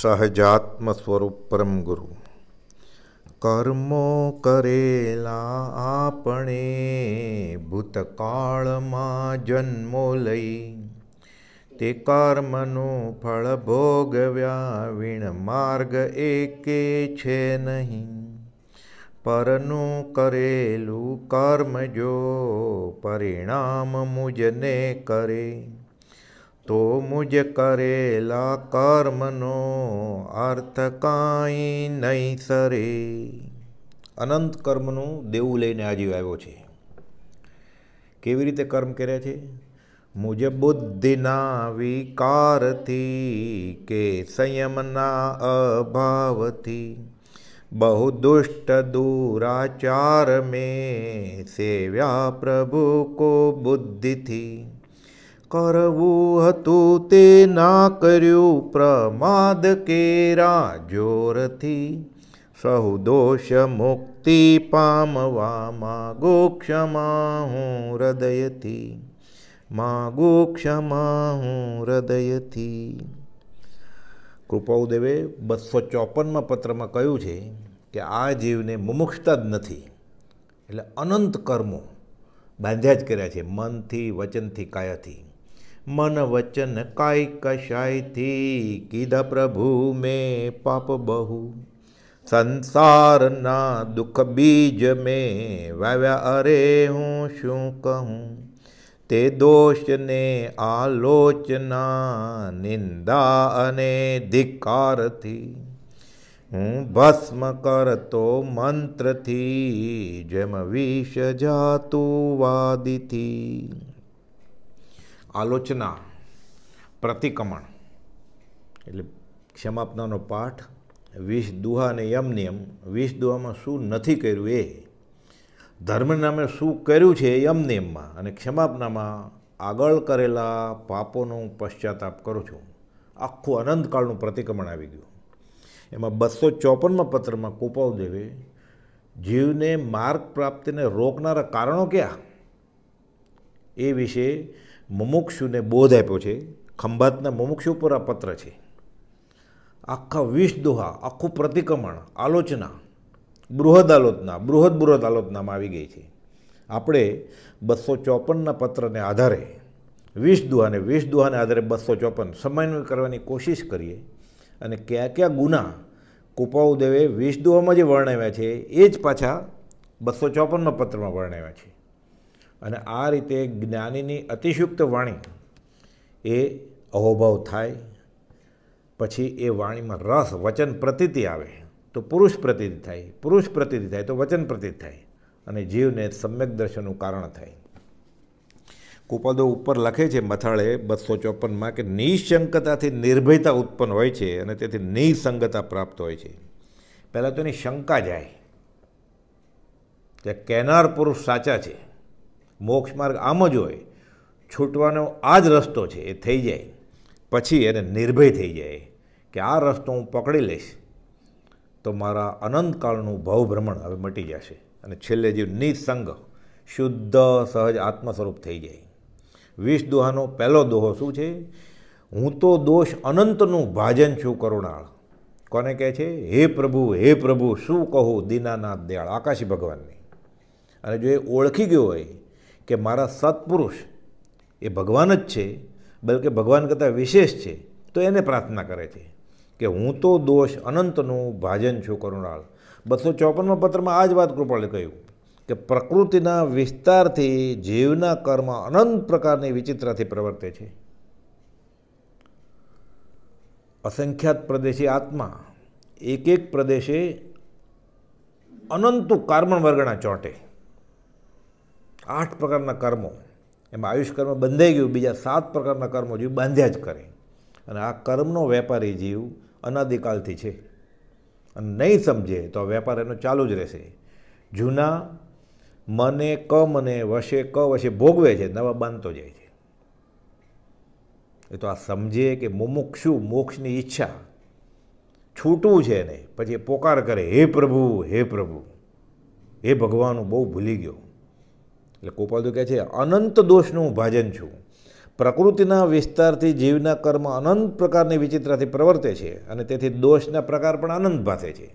સહજાત્મ સ્વરૂપ પરમ ગુરુ કર્મો કરેલા આપણે ભૂતકાળમાં જન્મો લઈ તે કર્મનું ફળ ભોગવ્યા વિણ માર્ગ એકે છે નહીં પરનું કરેલું કર્મ જો પરિણામ મુજને કરે તો મુજ કરેલા કર્મનો અર્થ કાંઈ નહીં સરે અનંત કર્મનું દેવું લઈને આજે આવ્યો છે કેવી રીતે કર્મ કર્યા છે મુજ બુદ્ધિના વિકારથી કે સંયમના અભાવથી બહુ દુષ્ટ દુરાચાર મેં સેવ્યા પ્રભુ કો બુદ્ધિથી કરવું હતું તે ના કર્યું પ્રમાદ કેરા જોરથી સહુ દોષ મુક્તિ પામવા માગો ક્ષમા હું હૃદયથી માગો ક્ષમા હું હૃદયથી કૃપાઉદેવે બસો ચોપનમાં પત્રમાં કહ્યું છે કે આ જીવને મુમુક્ષતા જ નથી એટલે અનંત કર્મો બાંધ્યા જ કર્યા છે મનથી વચનથી કાયાથી मन वचन काय कषाई थी किद प्रभु में पाप बहु संसार ना दुख बीज में व्या अरे हूँ शू कहूँ ते दोष ने आलोचना निंदा अने धिकार थी हूँ भस्म कर तो मंत्र थी जम विष जातु वादी थी આલોચના પ્રતિક્રમણ એટલે ક્ષમાપનાનો પાઠ વિષ દુહા અને યમ નિયમ વિષ દુહામાં શું નથી કર્યું એ ધર્મ નામે શું કર્યું છે યમ નિયમમાં અને ક્ષમાપનામાં આગળ કરેલા પાપોનો હું પશ્ચાતાપ કરું છું આખું અનંતકાળનું પ્રતિક્રમણ આવી ગયું એમાં બસો ચોપનમાં પત્રમાં કુપાવદેવે જીવને માર્ગ પ્રાપ્તિને રોકનારા કારણો કયા એ વિશે મુમુક્ષુને બોધ આપ્યો છે ખંભાતના મુમુક્ષુ પર આ પત્ર છે આખા વીસ દોહા આખું પ્રતિક્રમણ આલોચના બૃહદ આલોચના બૃહદ બૃહદ આલોચનામાં આવી ગઈ છે આપણે બસો ચોપનના પત્રને આધારે વીસ દુહાને વીસ દુહાને આધારે બસો ચોપન સમન્વય કરવાની કોશિશ કરીએ અને કયા કયા ગુના કુપાઉદેવે વીસ દુહામાં જે વર્ણવ્યા છે એ જ પાછા બસો ચોપનના પત્રમાં વર્ણવ્યા છે અને આ રીતે જ્ઞાનીની અતિશયુક્ત વાણી એ અહોભાવ થાય પછી એ વાણીમાં રસ વચન પ્રતીતિ આવે તો પુરુષ પ્રતીતિ થાય પુરુષ પ્રતીતિ થાય તો વચન પ્રતીતિ થાય અને જીવને સમ્યક દર્શનનું કારણ થાય કુપદો ઉપર લખે છે મથાળે બસો ચોપનમાં કે નિશંકતાથી નિર્ભયતા ઉત્પન્ન હોય છે અને તેથી નિસંગતા પ્રાપ્ત હોય છે પહેલાં તો એની શંકા જાય કે કેનાર પુરુષ સાચા છે મોક્ષ માર્ગ આમ જ હોય છૂટવાનો આ જ રસ્તો છે એ થઈ જાય પછી એને નિર્ભય થઈ જાય કે આ રસ્તો હું પકડી લઈશ તો મારા અનંતકાળનું ભવભ્રમણ હવે મટી જશે અને છેલ્લે જે નિસંગ શુદ્ધ સહજ આત્મ સ્વરૂપ થઈ જાય વિષ દોહાનો પહેલો દોહો શું છે હું તો દોષ અનંતનું ભાજન છું કરુણાળ કોને કહે છે હે પ્રભુ હે પ્રભુ શું કહું દીનાનાથ દયાળ આકાશી ભગવાનની અને જો એ ઓળખી ગયો હોય કે મારા સત્પુરુષ એ ભગવાન જ છે બલકે ભગવાન કરતાં વિશેષ છે તો એને પ્રાર્થના કરે છે કે હું તો દોષ અનંતનું ભાજન છું કરુણાળ બસો ચોપનમાં પત્રમાં આ જ વાત કૃપાળે કહ્યું કે પ્રકૃતિના વિસ્તારથી જીવના કર્મ અનંત પ્રકારની વિચિત્રથી પ્રવર્તે છે અસંખ્યાત પ્રદેશી આત્મા એક એક પ્રદેશે અનંતુ કાર્બન વર્ગના ચોંટે આઠ પ્રકારના કર્મો એમાં આયુષ કર્મ બંધાઈ ગયું બીજા સાત પ્રકારના કર્મો જીવ બાંધ્યા જ કરે અને આ કર્મનો વેપારી જીવ અનાદિકાલથી છે અને નહીં સમજે તો વેપાર એનો ચાલુ જ રહેશે જૂના મને ક મને વશે ક વશે ભોગવે છે નવા બાંધતો જાય છે એ તો આ સમજે કે મુમુક્ષુ મોક્ષની ઈચ્છા છૂટવું છે એને પછી પોકાર કરે હે પ્રભુ હે પ્રભુ હે ભગવાન બહુ ભૂલી ગયો એટલે ગોપાલદેવ કહે છે અનંત દોષનું હું ભાજન છું પ્રકૃતિના વિસ્તારથી જીવના કર્મ અનંત પ્રકારની વિચિત્રતાથી પ્રવર્તે છે અને તેથી દોષના પ્રકાર પણ અનંત ભાસે છે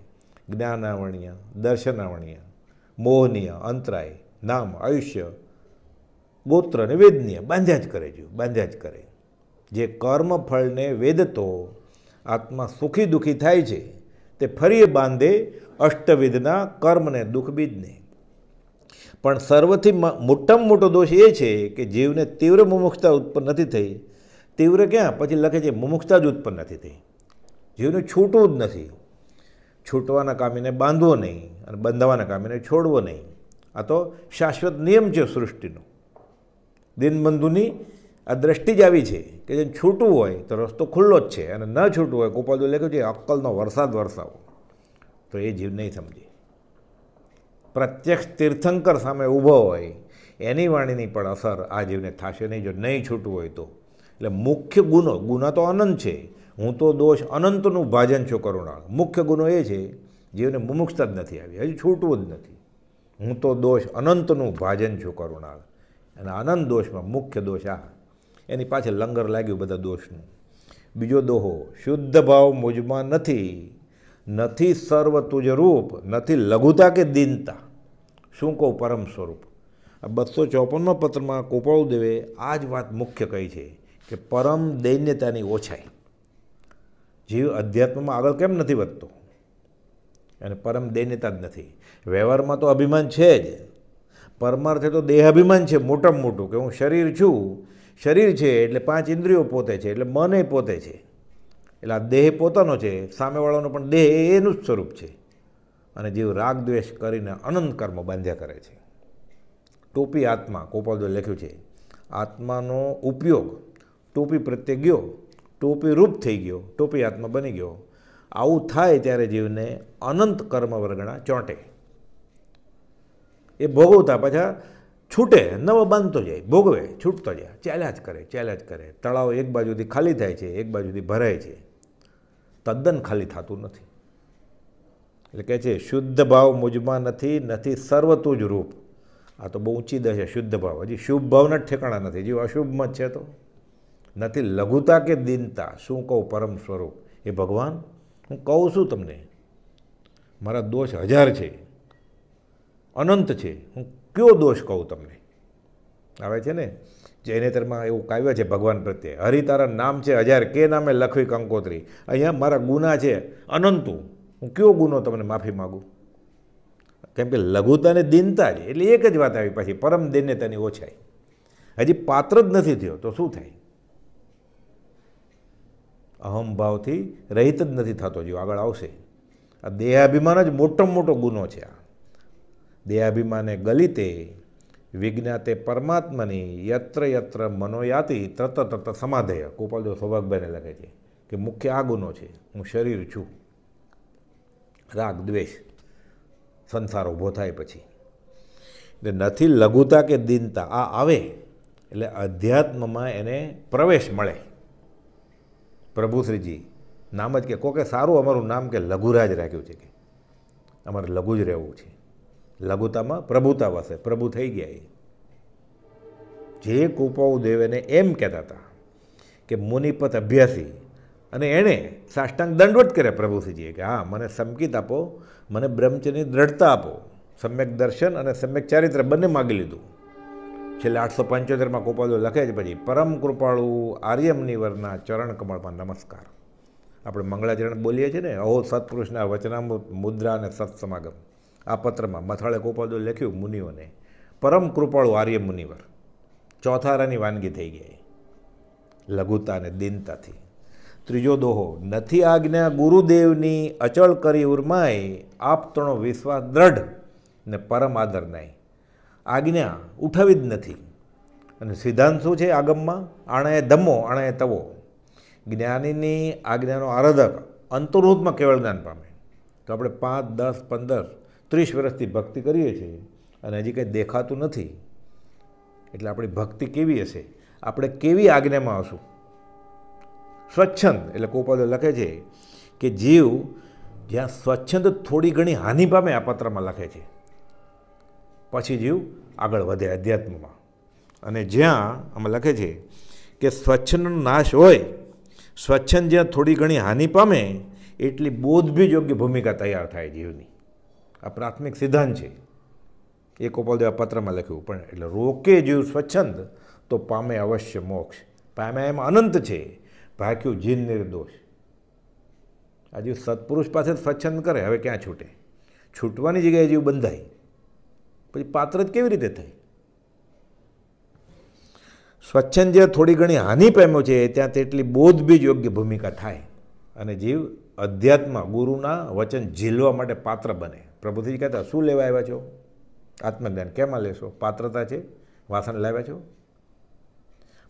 જ્ઞાનાવણ્ય દર્શનાવણ્ય મોહનીય અંતરાય નામ આયુષ્ય ગોત્ર અને વેદનીય બાંધ્યા જ કરે છે બાંધ્યા જ કરે જે કર્મ ફળને વેદતો આત્મા સુખી દુઃખી થાય છે તે ફરી બાંધે અષ્ટવિધના કર્મને દુઃખ બીજને પણ સર્વથી મોટામાં મોટો દોષ એ છે કે જીવને તીવ્ર મુમુખતા ઉત્પન્ન નથી થઈ તીવ્ર ક્યાં પછી લખે છે મુમુખતા જ ઉત્પન્ન નથી થઈ જીવને છૂટવું જ નથી છૂટવાના કામીને બાંધવો નહીં અને બંધાવાના કામીને છોડવો નહીં આ તો શાશ્વત નિયમ છે સૃષ્ટિનો દિનબંધુની આ દ્રષ્ટિ જ આવી છે કે જેને છૂટવું હોય તો રસ્તો ખુલ્લો જ છે અને ન છૂટવું હોય ગોપાલજી લખ્યું છે અક્કલનો વરસાદ વરસાવો તો એ જીવ નહીં સમજે પ્રત્યક્ષ તીર્થંકર સામે ઊભો હોય એની વાણીની પણ અસર આ જીવને થશે નહીં જો નહીં છૂટવું હોય તો એટલે મુખ્ય ગુનો ગુના તો અનંત છે હું તો દોષ અનંતનું ભાજન છું કરુણાળ મુખ્ય ગુનો એ છે જીવને મુમુક્ષતા જ નથી આવી હજુ છૂટવું જ નથી હું તો દોષ અનંતનું ભાજન છું કરુણાળ અને અનંત દોષમાં મુખ્ય દોષ આ એની પાછળ લંગર લાગ્યું બધા દોષનું બીજો દોહો શુદ્ધ ભાવ મુજમાં નથી નથી સર્વ તુજ રૂપ નથી લઘુતા કે દીનતા શું કહું પરમ સ્વરૂપ આ બસો ચોપનનો પત્રમાં કોપાળુદેવે આ જ વાત મુખ્ય કહી છે કે પરમ દૈન્યતાની ઓછાઈ જીવ અધ્યાત્મમાં આગળ કેમ નથી વધતો અને પરમ દૈન્યતા જ નથી વ્યવહારમાં તો અભિમાન છે જ પરમાર્થે તો દેહ અભિમાન છે મોટામાં મોટું કે હું શરીર છું શરીર છે એટલે પાંચ ઇન્દ્રિયો પોતે છે એટલે મને પોતે છે એટલે આ દેહ પોતાનો છે સામેવાળાનો પણ દેહ એનું જ સ્વરૂપ છે અને જીવ દ્વેષ કરીને અનંત કર્મ બાંધ્યા કરે છે ટોપી આત્મા કોપાલદો લખ્યું છે આત્માનો ઉપયોગ ટોપી પ્રત્યે ગયો ટોપી રૂપ થઈ ગયો ટોપી આત્મા બની ગયો આવું થાય ત્યારે જીવને અનંત કર્મ વર્ગણા ચોંટે એ ભોગવતા પાછા છૂટે નવો બાંધતો જાય ભોગવે છૂટતો જાય ચાલ્યા જ કરે ચાલ્યા જ કરે તળાવ એક બાજુથી ખાલી થાય છે એક બાજુથી ભરાય છે તદ્દન ખાલી થતું નથી એટલે કહે છે શુદ્ધ ભાવ મુજમાં નથી નથી સર્વતું જ રૂપ આ તો બહુ ઊંચી દે છે શુદ્ધ ભાવ હજી શુભ ભાવના ઠેકાણા નથી જો અશુભમાં જ છે તો નથી લઘુતા કે દિનતા શું કહું પરમ સ્વરૂપ એ ભગવાન હું કહું છું તમને મારા દોષ હજાર છે અનંત છે હું કયો દોષ કહું તમને આવે છે ને જૈનેતરમાં એવું કાવ્ય છે ભગવાન પ્રત્યે હરિ તારા નામ છે હજાર કે નામે લખવી કંકોત્રી અહીંયા મારા ગુના છે અનંતું હું કયો ગુનો તમને માફી માગું કેમ કે લઘુતાને દિનતા જ એટલે એક જ વાત આવી પાછી પરમ દિનને તેની ઓછાઈ હજી પાત્ર જ નથી થયો તો શું થાય અહમભાવથી રહિત જ નથી થતો જો આગળ આવશે આ દેહાભિમાન જ મોટો મોટો ગુનો છે આ દેહાભિમાને ગલિતે વિજ્ઞાતે પરમાત્માની યત્ર યત્ર મનોયાતિ તત તત સમાધેય ગોપાલદેવ સૌભાગભાઈને લખે છે કે મુખ્ય આ ગુનો છે હું શરીર છું રાગ દ્વેષ સંસાર ઊભો થાય પછી એટલે નથી લઘુતા કે દિનતા આ આવે એટલે અધ્યાત્મમાં એને પ્રવેશ મળે પ્રભુશ્રીજી નામ જ કે કોકે સારું અમારું નામ કે લઘુરાજ રાખ્યું છે કે અમારે લઘુ જ રહેવું છે લઘુતામાં પ્રભુતા વસે પ્રભુ થઈ ગયા એ જે કુપાઉદેવ એને એમ કહેતા હતા કે મુનિપત અભ્યાસી અને એણે સાષ્ટાંગ દંડવત કર્યા પ્રભુસિંહજીએ કે હા મને સંકેત આપો મને બ્રહ્મચર્યની દ્રઢતા આપો સમ્યક દર્શન અને સમ્યક ચારિત્ર બંને માગી લીધું છેલ્લે આઠસો પંચોતેરમાં ગોપાલદેવ લખે છે પછી પરમ કૃપાળુ આર્યમનિવરના ચરણ કમળમાં નમસ્કાર આપણે મંગળાચરણ બોલીએ છીએ ને અહો સત્પુરુષના વચનામૃત મુદ્રા અને સત્સમાગમ આ પત્રમાં મથાળે ગોપાલદેવ લખ્યું મુનિઓને પરમ કૃપાળુ આર્ય મુનિવર ચોથારાની વાનગી થઈ ગઈ લઘુતા અને દીનતાથી ત્રીજો દોહો નથી આજ્ઞા ગુરુદેવની અચળ કરી ઉર્માય આપતણો વિશ્વાસ દ્રઢ ને પરમ આદર નાય આજ્ઞા ઉઠાવી જ નથી અને સિદ્ધાંત શું છે આગમમાં આણાએ દમો આણાએ તવો જ્ઞાનીની આજ્ઞાનો આરાધક અંતર્હૂતમાં કેવળ જ્ઞાન પામે તો આપણે પાંચ દસ પંદર ત્રીસ વર્ષથી ભક્તિ કરીએ છીએ અને હજી કંઈ દેખાતું નથી એટલે આપણી ભક્તિ કેવી હશે આપણે કેવી આજ્ઞામાં હશું સ્વચ્છંદ એટલે કોપાદો લખે છે કે જીવ જ્યાં સ્વચ્છંદ થોડી ઘણી હાનિ પામે આ પત્રમાં લખે છે પછી જીવ આગળ વધે અધ્યાત્મમાં અને જ્યાં અમે લખે છે કે સ્વચ્છંદનો નાશ હોય સ્વચ્છંદ જ્યાં થોડી ઘણી હાનિ પામે એટલી બોધભી યોગ્ય ભૂમિકા તૈયાર થાય જીવની આ પ્રાથમિક સિદ્ધાંત છે એ કોપાલદેવ આ પત્રમાં લખ્યું પણ એટલે રોકે જીવ સ્વચ્છંદ તો પામે અવશ્ય મોક્ષ પામે એમાં અનંત છે ભાગ્યું જીન નિર્દોષ આ સત્પુરુષ પાસે સ્વચ્છંદ કરે હવે ક્યાં છૂટે છૂટવાની જગ્યાએ જીવ બંધાય પછી પાત્ર જ કેવી રીતે થઈ સ્વચ્છંદ જે થોડી ઘણી હાનિ પામ્યો છે ત્યાં તેટલી બોધબીજ યોગ્ય ભૂમિકા થાય અને જીવ અધ્યાત્મ ગુરુના વચન ઝીલવા માટે પાત્ર બને પ્રભુથી કહેતા શું લેવા આવ્યા છો આત્મજ્ઞાન કેમાં લેશો પાત્રતા છે વાસણ લાવ્યા છો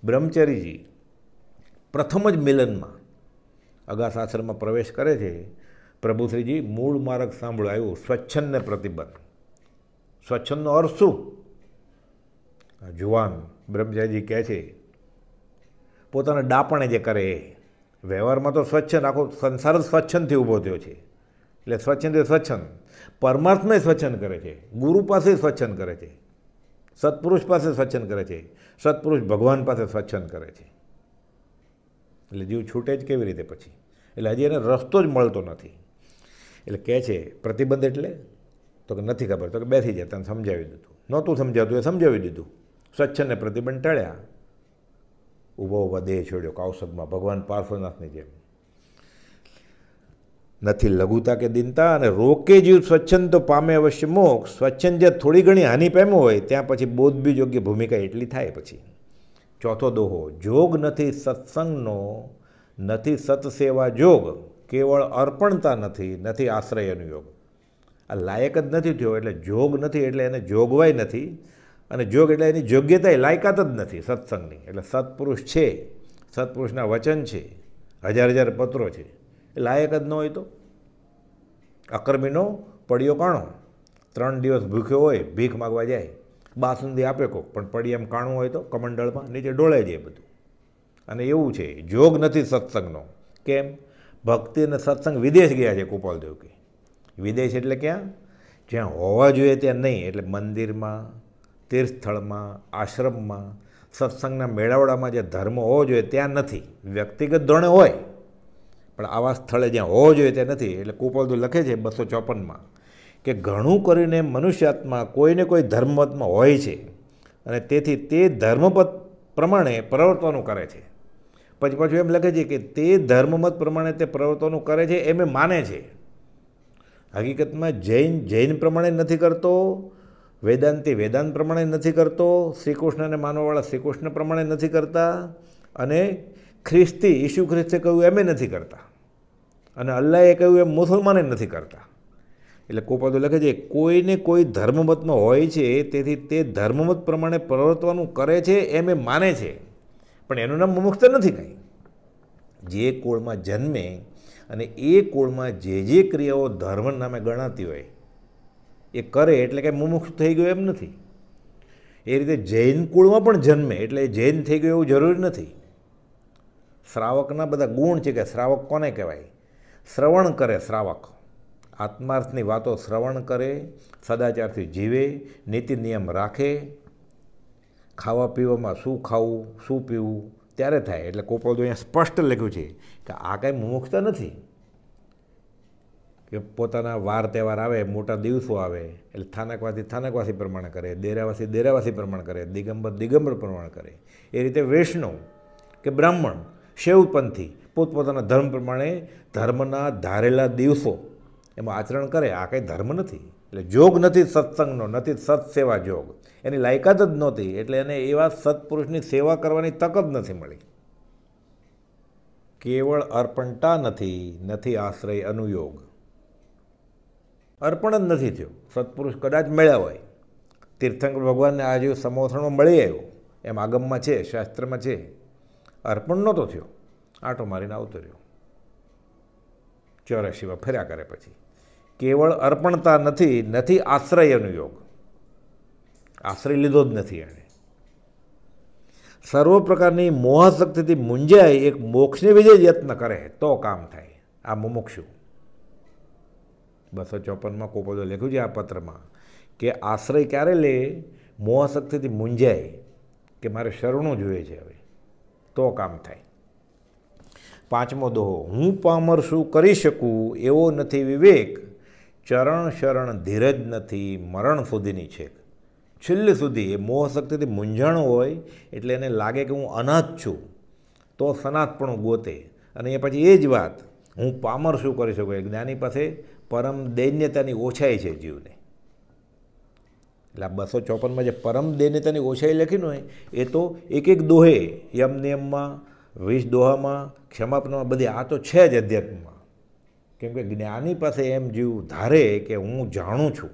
બ્રહ્મચરીજી પ્રથમ જ મિલનમાં આશ્રમમાં પ્રવેશ કરે છે પ્રભુશ્રીજી મૂળ માર્ગ સાંભળો આવ્યું સ્વચ્છંદને પ્રતિબંધ સ્વચ્છંદનો અર્થ શું જુવાન બ્રહ્મચારીજી કહે છે પોતાના ડાપણે જે કરે એ વ્યવહારમાં તો સ્વચ્છંદ આખો સંસાર જ સ્વચ્છંદથી ઊભો થયો છે એટલે સ્વચ્છંદ એ સ્વચ્છંદ પરમાર્થને સ્વચ્છંદ કરે છે ગુરુ પાસે સ્વચ્છંદ કરે છે સત્પુરુષ પાસે સ્વચ્છંદ કરે છે સત્પુરુષ ભગવાન પાસે સ્વચ્છંદ કરે છે એટલે જીવ છૂટે જ કેવી રીતે પછી એટલે હજી એને રસ્તો જ મળતો નથી એટલે કહે છે પ્રતિબંધ એટલે તો કે નથી ખબર તો કે બેસી જાય તને સમજાવી દીધું નહોતું સમજાતું એ સમજાવી દીધું સ્વચ્છને પ્રતિબંધ ટળ્યા ઊભો ઊભા દેહ છોડ્યો કૌશદમાં ભગવાન પાર્શ્વનાથની જેમ નથી લઘુતા કે દિનતા અને રોકે જીવ સ્વચ્છંદ તો પામે અવશ્ય મોક્ષ સ્વચ્છંદ જે થોડી ઘણી હાનિ પામ્યો હોય ત્યાં પછી બોધ બી યોગ્ય ભૂમિકા એટલી થાય પછી ચોથો દોહો જોગ નથી સત્સંગનો નથી સત્સેવા જોગ કેવળ અર્પણતા નથી નથી આશ્રયનો યોગ આ લાયક જ નથી થયો એટલે જોગ નથી એટલે એને જોગવાય નથી અને જોગ એટલે એની યોગ્યતા લાયકાત જ નથી સત્સંગની એટલે સત્પુરુષ છે સત્પુરુષના વચન છે હજાર હજાર પત્રો છે એ લાયક જ ન હોય તો અકર્મીનો પડ્યો કાણો ત્રણ દિવસ ભૂખ્યો હોય ભીખ માગવા જાય બાસુંદી આપે કોક પણ પડી એમ કાણું હોય તો કમંડળમાં નીચે ડોળે જાય બધું અને એવું છે જોગ નથી સત્સંગનો કેમ ભક્તિ અને સત્સંગ વિદેશ ગયા છે ગોપાલદેવ કે વિદેશ એટલે ક્યાં જ્યાં હોવા જોઈએ ત્યાં નહીં એટલે મંદિરમાં તીર્થસ્થળમાં આશ્રમમાં સત્સંગના મેળાવડામાં જે ધર્મ હોવો જોઈએ ત્યાં નથી વ્યક્તિગત ધોરણે હોય પણ આવા સ્થળે જ્યાં હોવો જોઈએ ત્યાં નથી એટલે તો લખે છે બસો ચોપનમાં કે ઘણું કરીને મનુષ્યાત્મા કોઈને કોઈ ધર્મપથમાં હોય છે અને તેથી તે ધર્મપત પ્રમાણે પ્રવર્તવાનું કરે છે પછી પાછું એમ લખે છે કે તે ધર્મમત પ્રમાણે તે પ્રવર્તનો કરે છે એમ એ માને છે હકીકતમાં જૈન જૈન પ્રમાણે નથી કરતો વેદાંતિ વેદાંત પ્રમાણે નથી કરતો શ્રીકૃષ્ણને માનવાવાળા શ્રીકૃષ્ણ પ્રમાણે નથી કરતા અને ખ્રિસ્તી ઈસુ ખ્રિસ્તે કહ્યું એમ નથી કરતા અને અલ્લાહે કહ્યું એમ મુસલમાને નથી કરતા એટલે કોપાદો લખે છે કોઈને કોઈ ધર્મમતનો હોય છે તેથી તે ધર્મમત પ્રમાણે પ્રવર્તવાનું કરે છે એમ એ માને છે પણ એનું નામ મુમુક્ત નથી કંઈ જે કુળમાં જન્મે અને એ કુળમાં જે જે ક્રિયાઓ ધર્મ નામે ગણાતી હોય એ કરે એટલે કે મુમુક્ષ થઈ ગયો એમ નથી એ રીતે જૈન કુળમાં પણ જન્મે એટલે જૈન થઈ ગયો એવું જરૂરી નથી શ્રાવકના બધા ગુણ છે કે શ્રાવક કોને કહેવાય શ્રવણ કરે શ્રાવક આત્માર્થની વાતો શ્રવણ કરે સદાચારથી જીવે નીતિ નિયમ રાખે ખાવા પીવામાં શું ખાવું શું પીવું ત્યારે થાય એટલે કોપોલ અહીંયા સ્પષ્ટ લખ્યું છે કે આ કાંઈ મુમુક્ષતા નથી કે પોતાના વાર તહેવાર આવે મોટા દિવસો આવે એટલે થાનકવાસી થાનકવાસી પ્રમાણે કરે દેરાવાસી દેરાવાસી પ્રમાણ કરે દિગંબર દિગંબર પ્રમાણ કરે એ રીતે વૈષ્ણવ કે બ્રાહ્મણ શેવપંથી પોતપોતાના ધર્મ પ્રમાણે ધર્મના ધારેલા દિવસો એમાં આચરણ કરે આ કંઈ ધર્મ નથી એટલે જોગ નથી સત્સંગનો નથી સત્સેવા જોગ એની લાયકાત જ નહોતી એટલે એને એવા સત્પુરુષની સેવા કરવાની તક જ નથી મળી કેવળ અર્પણતા નથી નથી આશ્રય અનુયોગ અર્પણ જ નથી થયો સત્પુરુષ કદાચ મળ્યા હોય તીર્થંકર ભગવાનને આ જે સમોથણમાં મળી આવ્યો એમ આગમમાં છે શાસ્ત્રમાં છે અર્પણ નહોતો થયો આંટો મારીને આવતો રહ્યો ચોરાશીમાં ફર્યા કરે પછી કેવળ અર્પણતા નથી નથી આશ્રયનો યોગ આશ્રય લીધો જ નથી એણે સર્વ પ્રકારની મોહશક્તિથી મૂંઝાય એક મોક્ષની વિજય યત્ન કરે તો કામ થાય આ મુમુક્ષુ બસો ચોપનમાં કોપોદો લખ્યું છે આ પત્રમાં કે આશ્રય ક્યારે લે મોહશક્તિથી મૂંઝાય કે મારે શરણું જોઈએ છે હવે તો કામ થાય પાંચમો દોહો હું પામર શું કરી શકું એવો નથી વિવેક ચરણ શરણ ધીરજ નથી મરણ સુધીની છે છેલ્લે સુધી એ મોહશક્તિથી મૂંઝણ હોય એટલે એને લાગે કે હું અનાથ છું તો સનાથપણ ગોતે અને એ પછી એ જ વાત હું પામર શું કરી શકું જ્ઞાની પાસે પરમ દૈન્યતાની ઓછાઈ છે જીવને એટલે આ બસો ચોપનમાં જે પરમ દૈન્યતાની ઓછાઈ લખીને હોય એ તો એક એક દોહે યમ નિયમમાં વિષ દોહામાં ક્ષમાપનામાં બધી આ તો છે જ અધ્યાત્મમાં કેમકે જ્ઞાની પાસે એમ જીવ ધારે કે હું જાણું છું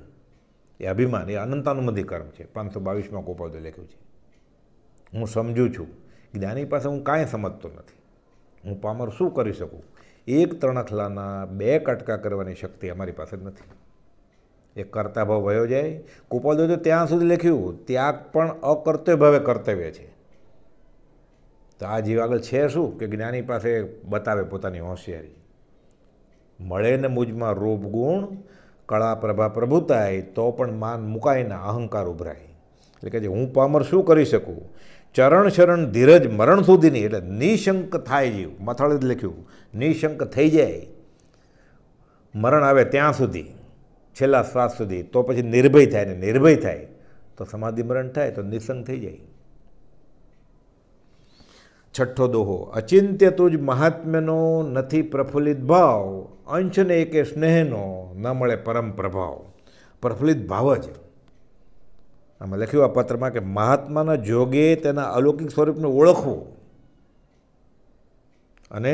એ અભિમાન એ અનંતાનુમતિ કર્મ છે પાંચસો બાવીસમાં ગોપાલદે લખ્યું છે હું સમજુ છું જ્ઞાની પાસે હું કાંઈ સમજતો નથી હું પામર શું કરી શકું એક તણખલાના બે કટકા કરવાની શક્તિ અમારી પાસે નથી એ કરતા ભાવ વયો જાય કુપાલદેવ તો ત્યાં સુધી લખ્યું ત્યાગ પણ અકર્તવ્ય ભાવે કર્તવ્ય છે તો આ જીવ આગળ છે શું કે જ્ઞાની પાસે બતાવે પોતાની હોશિયારી મળે ને મુજમાં રૂપ ગુણ કળા પ્રભા પ્રભુતાય તો પણ માન મુકાયને અહંકાર ઉભરાય એટલે કે જે હું પામર શું કરી શકું ચરણ શરણ ધીરજ મરણ સુધીની એટલે નિશંક થાય જેવું મથાળે જ લખ્યું નિશંક થઈ જાય મરણ આવે ત્યાં સુધી છેલ્લા શ્વાસ સુધી તો પછી નિર્ભય થાય ને નિર્ભય થાય તો સમાધિ મરણ થાય તો નિસંગ થઈ જાય છઠ્ઠો દોહો અચિંત્ય જ મહાત્મ્યનો નથી પ્રફુલ્લિત ભાવ અંશને એકે સ્નેહનો ન મળે પરમ પ્રભાવ પ્રફુલ્લિત ભાવ જ આમાં લખ્યું આ પત્રમાં કે મહાત્માના જોગે તેના અલૌકિક સ્વરૂપને ઓળખવું અને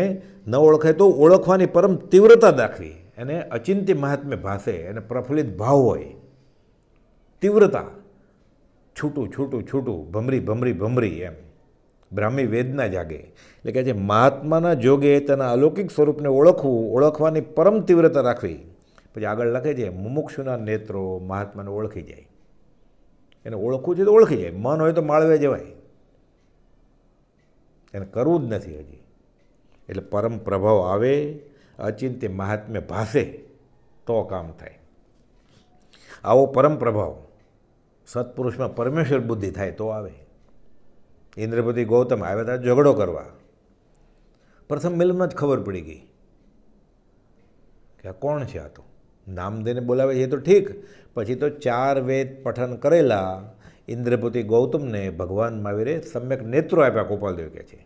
ન ઓળખાય તો ઓળખવાની પરમ તીવ્રતા દાખવી એને અચિંત્ય મહાત્મ્ય ભાષે એને પ્રફુલ્લિત ભાવ હોય તીવ્રતા છૂટું છૂટું છૂટું ભમરી ભમરી ભમરી એમ બ્રાહ્મી વેદના જાગે એટલે કે જે મહાત્માના જોગે તેના અલૌકિક સ્વરૂપને ઓળખવું ઓળખવાની પરમ તીવ્રતા રાખવી પછી આગળ લખે છે મુમુક્ષુના નેત્રો મહાત્માને ઓળખી જાય એને ઓળખવું છે તો ઓળખી જાય મન હોય તો માળવે જવાય એને કરવું જ નથી હજી એટલે પરમ પ્રભાવ આવે અચિંત્ય મહાત્મ્ય ભાસે તો કામ થાય આવો પરમ પ્રભાવ સત્પુરુષમાં પરમેશ્વર બુદ્ધિ થાય તો આવે ઇન્દ્રપતિ ગૌતમ આવ્યા હતા ઝઘડો કરવા પ્રથમ મિલમાં જ ખબર પડી ગઈ કે આ કોણ છે આ તો નામ દઈને બોલાવે છે એ તો ઠીક પછી તો ચાર વેદ પઠન કરેલા ઇન્દ્રપતિ ગૌતમને ભગવાન મહાવીરે સમ્યક નેત્રો આપ્યા ગોપાલદેવ કહે છે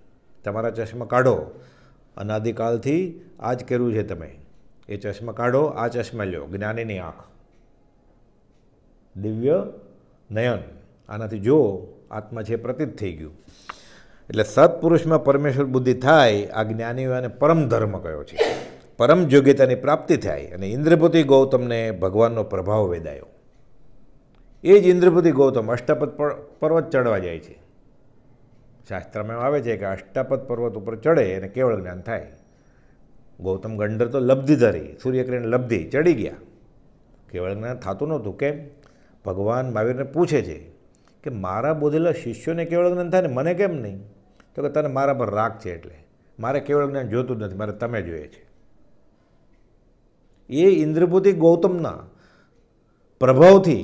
તમારા ચશ્મા કાઢો અનાદિકાલથી આ જ કર્યું છે તમે એ ચશ્મા કાઢો આ ચશ્મા લ્યો જ્ઞાનીની આંખ દિવ્ય નયન આનાથી જુઓ આત્મા છે પ્રતીત થઈ ગયું એટલે સત્પુરુષમાં પરમેશ્વર બુદ્ધિ થાય આ જ્ઞાનીઓ અને પરમ ધર્મ કયો છે પરમ યોગ્યતાની પ્રાપ્તિ થાય અને ઇન્દ્રપતિ ગૌતમને ભગવાનનો પ્રભાવ વેદાયો એ જ ઇન્દ્રપતિ ગૌતમ અષ્ટપદ પર્વત ચડવા જાય છે શાસ્ત્રમાં એમ આવે છે કે અષ્ટપદ પર્વત ઉપર ચડે અને કેવળ જ્ઞાન થાય ગૌતમ ગંડર તો લબ્ધિ ધરી સૂર્યકિરણ લબ્ધિ ચડી ગયા કેવળ જ્ઞાન થતું નહોતું કેમ ભગવાન મહાવીરને પૂછે છે કે મારા બોધેલા શિષ્યોને કેવળ જ્ઞાન થાય ને મને કેમ નહીં તો કે તને મારા પર રાગ છે એટલે મારે કેવળ જ્ઞાન જોતું જ નથી મારે તમે જોઈએ છે એ ઇન્દ્રપુતિ ગૌતમના પ્રભાવથી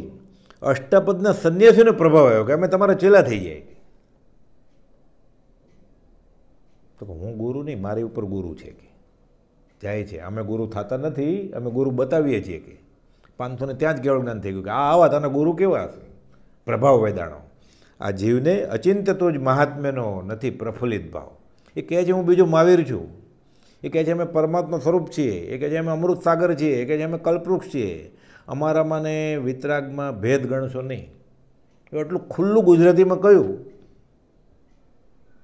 અષ્ટાપદના સંન્યાસીનો પ્રભાવ આવ્યો કે અમે તમારા ચેલા થઈ જાય તો હું ગુરુ નહીં મારી ઉપર ગુરુ છે કે જાય છે અમે ગુરુ થતા નથી અમે ગુરુ બતાવીએ છીએ કે પાંચસોને ત્યાં જ કેવળ જ્ઞાન થઈ ગયું કે આ આવા તને ગુરુ કેવા હશે પ્રભાવ વેદાણો આ જીવને અચિંત્ય તો જ મહાત્મ્યનો નથી પ્રફુલ્લિત ભાવ એ કહે છે હું બીજો મહાવીર છું એ કહે છે અમે પરમાત્મા સ્વરૂપ છીએ એ કહે છે અમે અમૃત સાગર છીએ એ કહે છે અમે કલ્પવૃક્ષ છીએ અમારામાં ને વિતરાગમાં ભેદ ગણશો નહીં એટલું ખુલ્લું ગુજરાતીમાં કહ્યું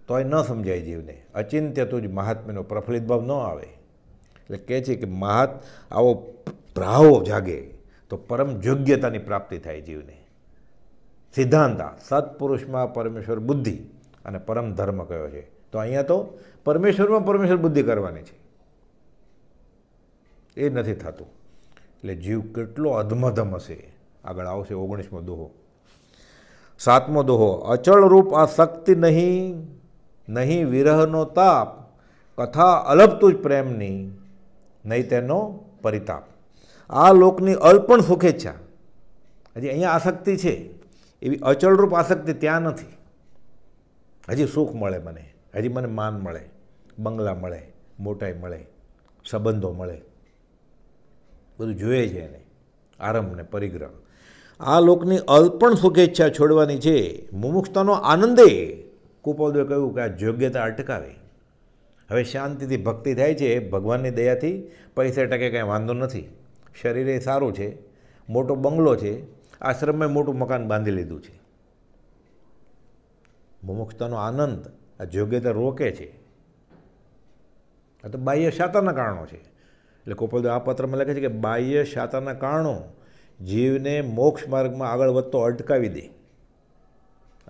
તોય ન સમજાય જીવને અચિંત્ય તો જ મહાત્મ્યનો પ્રફુલ્લિત ભાવ ન આવે એટલે કહે છે કે મહાત આવો ભાવ જાગે તો પરમ યોગ્યતાની પ્રાપ્તિ થાય જીવને સિદ્ધાંતા સત્પુરુષમાં પરમેશ્વર બુદ્ધિ અને પરમ ધર્મ કયો છે તો અહીંયા તો પરમેશ્વરમાં પરમેશ્વર બુદ્ધિ કરવાની છે એ નથી થતું એટલે જીવ કેટલો અધમધમ હશે આગળ આવશે ઓગણીસમો દોહો સાતમો દોહો અચળ રૂપ આ શક્તિ નહીં નહીં વિરહનો તાપ કથા અલપતું જ પ્રેમની નહીં તેનો પરિતાપ આ લોકની અલ્પણ સુખેચ્છા હજી અહીંયા આસક્તિ છે એવી અચળરૂપ આસક્તિ ત્યાં નથી હજી સુખ મળે મને હજી મને માન મળે બંગલા મળે મોટાઈ મળે સંબંધો મળે બધું જોઈએ છે એને આરંભ ને પરિગ્રહ આ લોકની અલ્પણ સુખેચ્છા છોડવાની છે મુમુક્ષતાનો આનંદે કુપોદે કહ્યું કે આ યોગ્યતા અટકાવે હવે શાંતિથી ભક્તિ થાય છે ભગવાનની દયાથી પૈસે ટકે કાંઈ વાંધો નથી શરીરે સારું છે મોટો બંગલો છે આશ્રમે મોટું મકાન બાંધી લીધું છે મુમુક્ષતાનો આનંદ આ જોગ્યતા રોકે છે આ તો બાહ્ય શાતાના કારણો છે એટલે કોપલદેવ આ પત્રમાં લખે છે કે બાહ્ય શાતાના કારણો જીવને મોક્ષ માર્ગમાં આગળ વધતો અટકાવી દે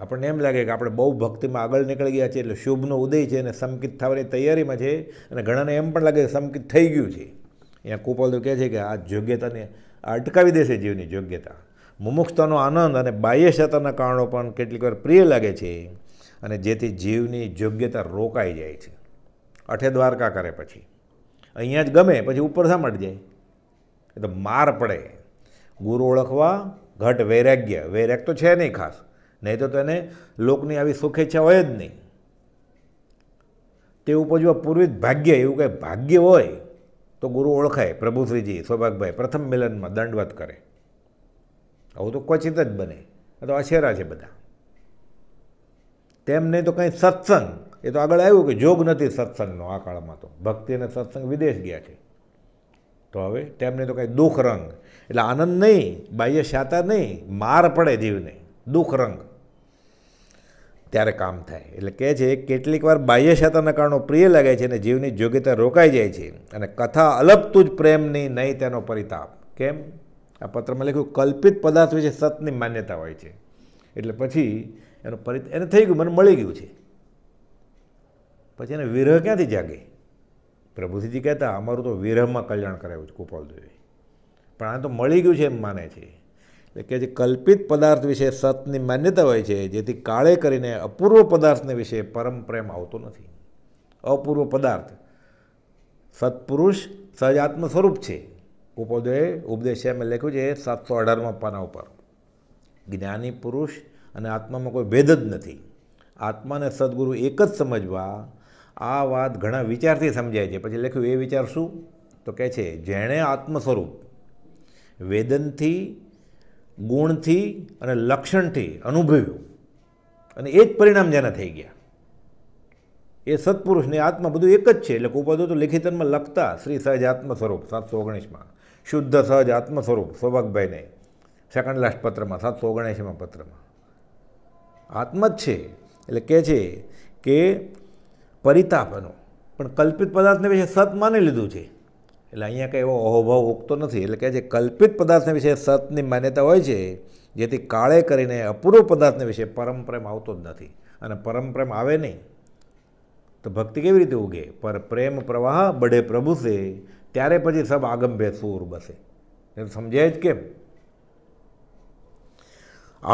આપણને એમ લાગે કે આપણે બહુ ભક્તિમાં આગળ નીકળી ગયા છે એટલે શુભનો ઉદય છે અને સંકિત થવાની તૈયારીમાં છે અને ઘણાને એમ પણ લાગે કે સંકિત થઈ ગયું છે અહીંયા કોપલદેવ કહે છે કે આ યોગ્યતાને અટકાવી દેશે જીવની યોગ્યતા મુમુક્ષતાનો આનંદ અને બાહ્યશતાના કારણો પણ કેટલીક વાર પ્રિય લાગે છે અને જેથી જીવની યોગ્યતા રોકાઈ જાય છે અઠે દ્વારકા કરે પછી અહીંયા જ ગમે પછી ઉપર શા મળી જાય એ તો માર પડે ગુરુ ઓળખવા ઘટ વૈરાગ્ય વૈરાગ તો છે નહીં ખાસ નહીં તો તેને લોકની આવી સુખેચ્છા હોય જ નહીં તે ઉપજવા પૂર્વિત ભાગ્ય એવું કંઈ ભાગ્ય હોય તો ગુરુ ઓળખાય પ્રભુશ્રીજી સૌભાગભાઈ પ્રથમ મિલનમાં દંડવત કરે આવું તો ક્વચિત જ બને આ તો અશેરા છે બધા તેમને તો કંઈ સત્સંગ એ તો આગળ આવ્યું કે જોગ નથી સત્સંગનો આ કાળમાં તો ભક્તિ અને સત્સંગ વિદેશ ગયા છે તો હવે તેમને તો કંઈ દુઃખ રંગ એટલે આનંદ નહીં બાહ્ય શાતા નહીં માર પડે જીવને દુઃખ રંગ ત્યારે કામ થાય એટલે કહે છે કેટલીક વાર બાહ્ય શાતાના કારણો પ્રિય લાગે છે અને જીવની યોગ્યતા રોકાઈ જાય છે અને કથા અલગતું જ પ્રેમની નહીં તેનો પરિતાપ કેમ આ પત્રમાં લખ્યું કલ્પિત પદાર્થ વિશે સતની માન્યતા હોય છે એટલે પછી એનું પરિ એને થઈ ગયું મને મળી ગયું છે પછી એને વિરહ ક્યાંથી જાગે પ્રભુજીજી કહેતા અમારું તો વિરહમાં કલ્યાણ કરાવ્યું છે ગોપાલદેવે પણ આને તો મળી ગયું છે એમ માને છે એટલે કે જે કલ્પિત પદાર્થ વિશે સતની માન્યતા હોય છે જેથી કાળે કરીને અપૂર્વ પદાર્થને વિશે પરમ પ્રેમ આવતો નથી અપૂર્વ પદાર્થ સત્પુરુષ સજાત્મ સ્વરૂપ છે ઉપદેય ઉપદેશ્યામાં લખ્યું છે સાતસો અઢારમાં પાના ઉપર જ્ઞાની પુરુષ અને આત્મામાં કોઈ ભેદ જ નથી આત્માને સદગુરુ એક જ સમજવા આ વાત ઘણા વિચારથી સમજાય છે પછી લખ્યું એ વિચાર શું તો કહે છે જેણે આત્મ સ્વરૂપ વેદનથી ગુણથી અને લક્ષણથી અનુભવ્યું અને એ જ પરિણામ જેના થઈ ગયા એ સત્પુરુષને આત્મા બધું એક જ છે એટલે ઉપદો તો લેખિતનમાં લખતા શ્રી સહજ આત્મ સ્વરૂપ સાતસો ઓગણીસમાં શુદ્ધ સહજ આત્મ સ્વરૂપ સૌભાગભાઈને સેકન્ડ લાસ્ટ પત્રમાં સાતસો ઓગણએંશીમાં પત્રમાં આત્મ જ છે એટલે કહે છે કે પરિતાપનો પણ કલ્પિત પદાર્થને વિશે સત માની લીધું છે એટલે અહીંયા કંઈ એવો અહોભાવ ઉગતો નથી એટલે કહે છે કલ્પિત પદાર્થને વિશે સતની માન્યતા હોય છે જેથી કાળે કરીને અપૂર્વ પદાર્થને વિશે પરમ આવતો જ નથી અને પરમ આવે નહીં તો ભક્તિ કેવી રીતે ઉગે પર પ્રેમ પ્રવાહ બડે પ્રભુ છે ત્યારે પછી સબ આગંભે સૂર બસે એમ સમજાય જ કેમ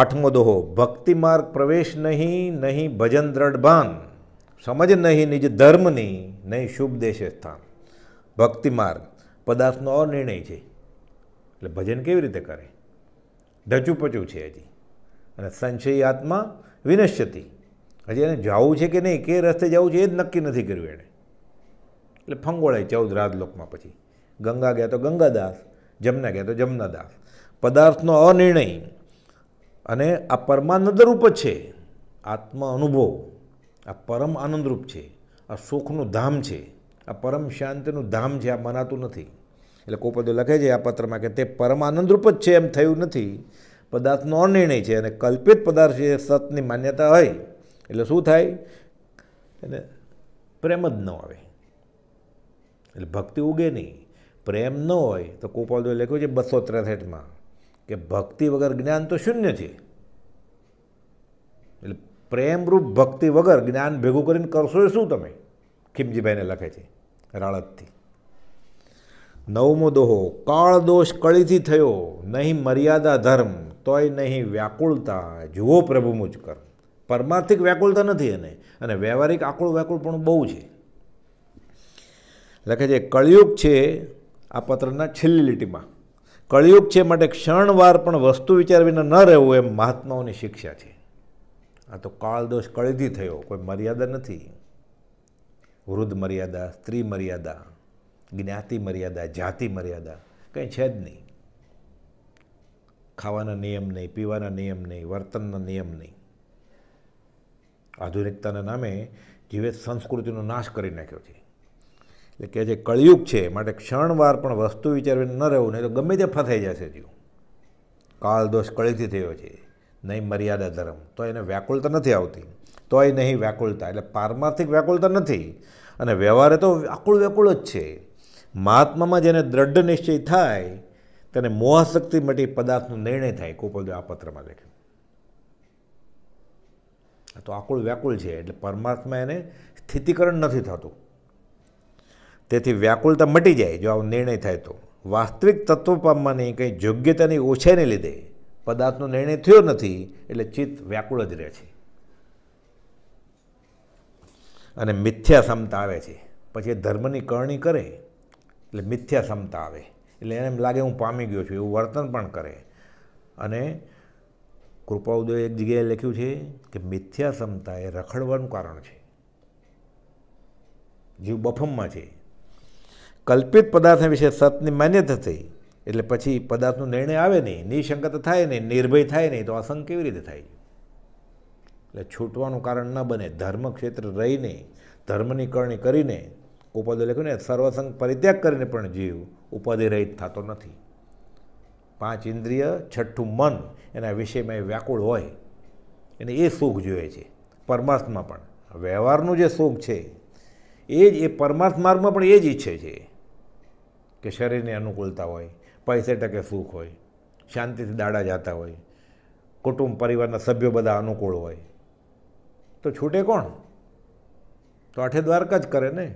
આઠમો દોહો ભક્તિ માર્ગ પ્રવેશ નહીં નહીં ભજન દ્રઢભાન સમજ નહીં નિજ ધર્મની નહીં શુભ દેશે સ્થાન ભક્તિ માર્ગ પદાર્થનો અનિર્ણય છે એટલે ભજન કેવી રીતે કરે ઢચુપચું છે હજી અને સંશય આત્મા વિનશ્યતી હજી એને જવું છે કે નહીં કે રસ્તે જવું છે એ જ નક્કી નથી કર્યું એણે એટલે ફંગોળાય ચૌદ રાજલોકમાં પછી ગંગા ગયા તો ગંગાદાસ જમના ગયા તો જમનાદાસ પદાર્થનો અનિર્ણય અને આ પરમાનંદરૂપ છે આત્મ અનુભવ આ પરમ આનંદરૂપ છે આ સુખનું ધામ છે આ પરમ શાંતિનું ધામ છે આ મનાતું નથી એટલે કોપદો લખે છે આ પત્રમાં કે તે પરમ આનંદરૂપ જ છે એમ થયું નથી પદાર્થનો અનિર્ણય છે અને કલ્પિત પદાર્થ છે સતની માન્યતા હોય એટલે શું થાય એને પ્રેમ જ ન આવે એટલે ભક્તિ ઉગે નહીં પ્રેમ ન હોય તો કોપાલદોએ લખ્યું છે બસો ત્રેસઠમાં કે ભક્તિ વગર જ્ઞાન તો શૂન્ય છે એટલે પ્રેમરૂપ ભક્તિ વગર જ્ઞાન ભેગું કરીને કરશો શું તમે ખીમજીભાઈને લખે છે રાળતથી નવમો દોહો કાળ દોષ કળીથી થયો નહીં મર્યાદા ધર્મ તોય નહીં વ્યાકુળતા જુઓ પ્રભુ મુજ કર પરમાર્થિક વ્યાકુળતા નથી એને અને વ્યવહારિક આકુળ વ્યાકુળ પણ બહુ છે લખે છે કળિયુગ છે આ પત્રના છેલ્લી લીટીમાં કળિયુગ છે માટે ક્ષણવાર પણ વસ્તુ વિચાર વિના ન રહેવું એમ મહાત્માઓની શિક્ષા છે આ તો કાળદોષ કળીથી થયો કોઈ મર્યાદા નથી વૃદ્ધ મર્યાદા સ્ત્રી મર્યાદા જ્ઞાતિ મર્યાદા જાતિ મર્યાદા કંઈ છે જ નહીં ખાવાના નિયમ નહીં પીવાના નિયમ નહીં વર્તનના નિયમ નહીં આધુનિકતાના નામે જીવે સંસ્કૃતિનો નાશ કરી નાખ્યો છે એટલે કે જે કળયુગ છે માટે ક્ષણવાર પણ વસ્તુ વિચારવીને ન રહેવું નહીં તો ગમે તે ફસાઈ જશે જીવ કાળદોષ કળીથી થયો છે નહીં મર્યાદા ધર્મ તો એને વ્યાકુળતા નથી આવતી તોય નહીં વ્યાકુળતા એટલે પારમાર્થિક વ્યાકુળતા નથી અને વ્યવહારે તો આકુળ વ્યાકુળ જ છે મહાત્મામાં જેને દ્રઢ નિશ્ચય થાય તેને મોહાશક્તિ મટી પદાર્થનો નિર્ણય થાય કોપલદેવ આ પત્રમાં લખ્યું તો આકુળ વ્યાકુળ છે એટલે પરમાત્મા એને સ્થિતિકરણ નથી થતું તેથી વ્યાકુળતા મટી જાય જો આવો નિર્ણય થાય તો વાસ્તવિક તત્વ પામવાની કંઈ યોગ્યતાની ઓછાઈને લીધે પદાર્થનો નિર્ણય થયો નથી એટલે ચિત્ત વ્યાકુળ જ રહે છે અને મિથ્યા ક્ષમતા આવે છે પછી ધર્મની કરણી કરે એટલે મિથ્યા ક્ષમતા આવે એટલે એને એમ લાગે હું પામી ગયો છું એવું વર્તન પણ કરે અને કૃપાઉદય એક જગ્યાએ લખ્યું છે કે મિથ્યા સમતા એ રખડવાનું કારણ છે જીવ બફમમાં છે કલ્પિત પદાર્થ વિશે સતની માન્યતા થઈ એટલે પછી પદાર્થનો નિર્ણય આવે નહીં નિશંકત થાય નહીં નિર્ભય થાય નહીં તો અસંગ કેવી રીતે થાય એટલે છૂટવાનું કારણ ન બને ધર્મ ક્ષેત્ર રહીને ધર્મની કરણી કરીને ઉપાધિ લખ્યું ને સર્વસંગ પરિત્યાગ કરીને પણ જીવ ઉપાધિ રહિત થતો નથી પાંચ ઇન્દ્રિય છઠ્ઠું મન એના વિષયમાં એ વ્યાકુળ હોય એને એ સુખ જોઈએ છે પરમાર્થમાં પણ વ્યવહારનું જે સુખ છે એ જ એ પરમાર્થ માર્ગમાં પણ એ જ ઈચ્છે છે કે શરીરની અનુકૂળતા હોય પૈસે ટકે સુખ હોય શાંતિથી દાડા જતા હોય કુટુંબ પરિવારના સભ્યો બધા અનુકૂળ હોય તો છૂટે કોણ તો આઠે દ્વારકા જ કરે ને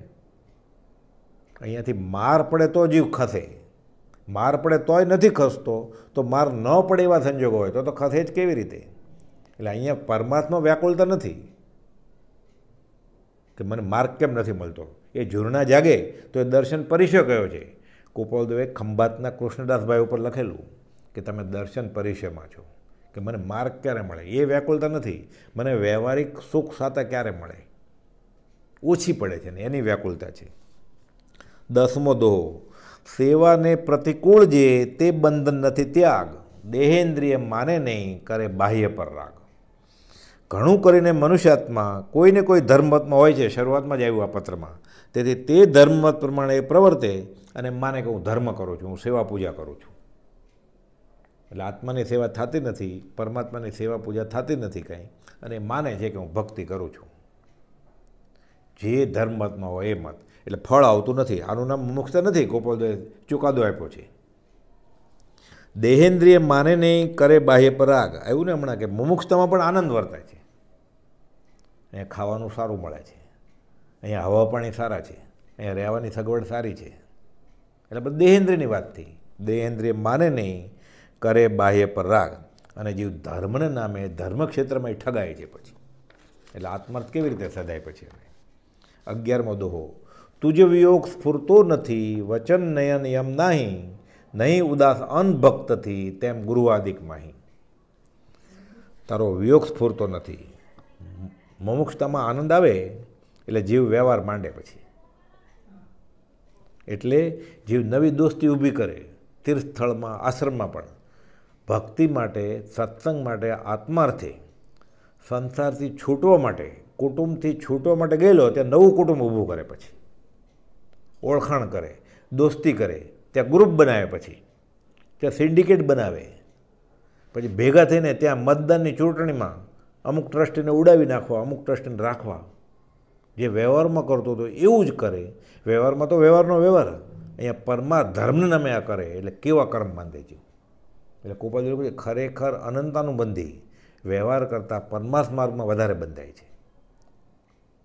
અહીંયાથી માર પડે તો જીવ ખસે માર પડે તોય નથી ખસતો તો માર ન પડે એવા સંજોગો હોય તો તો ખસે જ કેવી રીતે એટલે અહીંયા પરમાત્મા વ્યાકુળતા નથી કે મને માર્ગ કેમ નથી મળતો એ ઝૂરણા જાગે તો એ દર્શન પરિચય કયો છે ગોપાલદેવે ખંભાતના કૃષ્ણદાસભાઈ ઉપર લખેલું કે તમે દર્શન પરિચયમાં છો કે મને માર્ગ ક્યારે મળે એ વ્યાકુળતા નથી મને વ્યવહારિક સુખ સાથે ક્યારે મળે ઓછી પડે છે ને એની વ્યાકુળતા છે દસમો દોહો સેવાને પ્રતિકૂળ જે તે બંધન નથી ત્યાગ દેહેન્દ્રિય માને નહીં કરે બાહ્ય પર રાગ ઘણું કરીને મનુષ્યાત્મા કોઈને કોઈ ધર્માત્મા હોય છે શરૂઆતમાં જ આવ્યું આ પત્રમાં તેથી તે ધર્મ મત પ્રમાણે પ્રવર્તે અને માને કે હું ધર્મ કરું છું હું સેવા પૂજા કરું છું એટલે આત્માની સેવા થતી નથી પરમાત્માની સેવા પૂજા થતી નથી કંઈ અને માને છે કે હું ભક્તિ કરું છું જે ધર્મ મતમાં હોય એ મત એટલે ફળ આવતું નથી આનું નામ મુક્ત નથી ગોપાલદેવ ચુકાદો આપ્યો છે દેહેન્દ્રિય માને નહીં કરે બાહ્ય પરાગ આવ્યું ને હમણાં કે મુમુક્ષતામાં પણ આનંદ વર્તાય છે અને ખાવાનું સારું મળે છે અહીંયા હવા પાણી સારા છે અહીંયા રહેવાની સગવડ સારી છે એટલે બધા દેહેન્દ્રિયની વાત થઈ દેહેન્દ્રિય માને નહીં કરે બાહ્ય પર રાગ અને જીવ ધર્મને નામે ધર્મ ક્ષેત્રમાં ઠગાય છે પછી એટલે આત્મર્થ કેવી રીતે સદાય પછી અમે અગિયારમો દોહો તુજ વિયોગ સ્ફૂરતો નથી વચન નયન યમ નહીં નહીં ઉદાસ અનભક્તથી તેમ ગુરુવાદિક માહી તારો વિયોગ સ્ફૂરતો નથી મુમુક્ષતામાં આનંદ આવે એટલે જીવ વ્યવહાર માંડે પછી એટલે જીવ નવી દોસ્તી ઊભી કરે તીર્થસ્થળમાં આશ્રમમાં પણ ભક્તિ માટે સત્સંગ માટે આત્માર્થે સંસારથી છૂટવા માટે કુટુંબથી છૂટવા માટે ગયેલો ત્યાં નવું કુટુંબ ઊભું કરે પછી ઓળખાણ કરે દોસ્તી કરે ત્યાં ગ્રુપ બનાવે પછી ત્યાં સિન્ડિકેટ બનાવે પછી ભેગા થઈને ત્યાં મતદાનની ચૂંટણીમાં અમુક ટ્રસ્ટીને ઉડાવી નાખવા અમુક ટ્રસ્ટીને રાખવા જે વ્યવહારમાં કરતો હતો એવું જ કરે વ્યવહારમાં તો વ્યવહારનો વ્યવહાર અહીંયા પરમા ધર્મને નામે આ કરે એટલે કેવા કર્મ બાંધે છે એટલે પછી ખરેખર અનંતાનું બંધી વ્યવહાર કરતાં પરમાસ માર્ગમાં વધારે બંધાય છે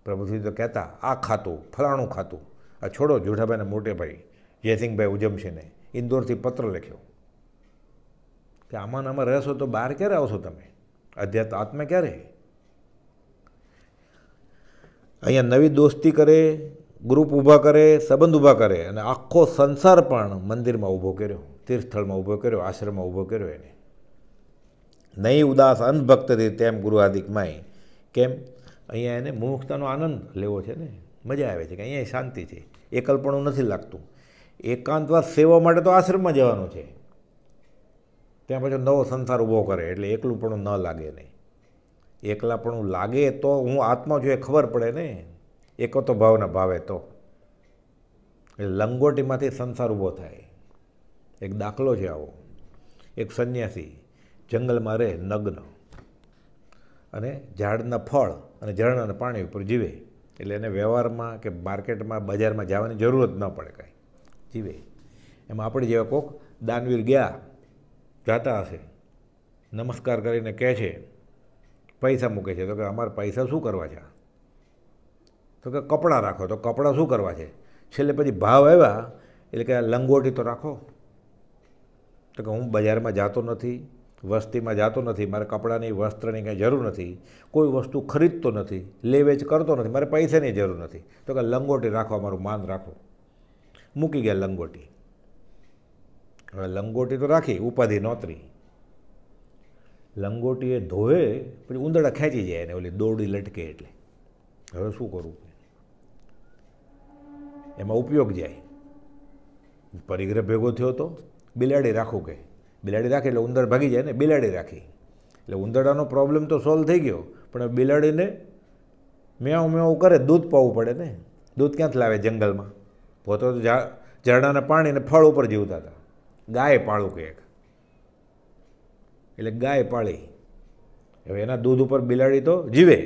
પ્રભુજી તો કહેતા આ ખાતું ફલાણું ખાતું આ છોડો જોઠાભાઈને મોટેભાઈ જયસિંહભાઈ ઉજમશીને ઇન્દોરથી પત્ર લખ્યો કે આમાં આમાં રહેશો તો બહાર ક્યારે આવશો તમે અધ્યાત્મ આત્મા ક્યારે અહીંયા નવી દોસ્તી કરે ગ્રુપ ઊભા કરે સંબંધ ઊભા કરે અને આખો સંસાર પણ મંદિરમાં ઊભો કર્યો તીર્થસ્થળમાં ઊભો કર્યો આશ્રમમાં ઊભો કર્યો એને નહીં ઉદાસ અંધભક્તથી તેમ ગુરુ આદિકમાંય કેમ અહીંયા એને મુમુક્ષતાનો આનંદ લેવો છે ને મજા આવે છે કે અહીંયા શાંતિ છે એકલપણું નથી લાગતું એકાંતવાસ સેવા માટે તો આશ્રમમાં જવાનું છે ત્યાં પછી નવો સંસાર ઊભો કરે એટલે એકલું પણ ન લાગે નહીં એકલાપણું લાગે તો હું આત્મા જો એ ખબર પડે ને એકો તો ભાવના ભાવે તો લંગોટીમાંથી સંસાર ઊભો થાય એક દાખલો છે આવો એક સંન્યાસી જંગલમાં રહે નગ્ન અને ઝાડના ફળ અને ઝરણાના પાણી ઉપર જીવે એટલે એને વ્યવહારમાં કે માર્કેટમાં બજારમાં જવાની જરૂર જ ન પડે કાંઈ જીવે એમાં આપણે જેવા કોક દાનવીર ગયા જાતા હશે નમસ્કાર કરીને કહે છે પૈસા મૂકે છે તો કે અમારે પૈસા શું કરવા છે તો કે કપડાં રાખો તો કપડાં શું કરવા છે છેલ્લે પછી ભાવ આવ્યા એટલે કે લંગોટી તો રાખો તો કે હું બજારમાં જતો નથી વસ્તીમાં જતો નથી મારે કપડાંની વસ્ત્રની કંઈ જરૂર નથી કોઈ વસ્તુ ખરીદતો નથી લે કરતો નથી મારે પૈસાની જરૂર નથી તો કે લંગોટી રાખો મારું માન રાખો મૂકી ગયા લંગોટી હવે લંગોટી તો રાખી ઉપાધિ નોતરી લંગોટીએ ધોવે પછી ઉંદરડા ખેંચી જાય એને ઓલી દોરડી લટકે એટલે હવે શું કરવું એમાં ઉપયોગ જાય પરિગ્રહ ભેગો થયો તો બિલાડી રાખું કે બિલાડી રાખી એટલે ઉંદર ભાગી જાય ને બિલાડી રાખી એટલે ઉંદરડાનો પ્રોબ્લેમ તો સોલ્વ થઈ ગયો પણ બિલાડીને મેં મેં કરે દૂધ પાવું પડે ને દૂધ ક્યાંથી લાવે જંગલમાં પોતે તો ઝાડાના પાણીને ફળ ઉપર જીવતા હતા ગાય પાળું કે એક એટલે ગાય પાળી હવે એના દૂધ ઉપર બિલાડી તો જીવે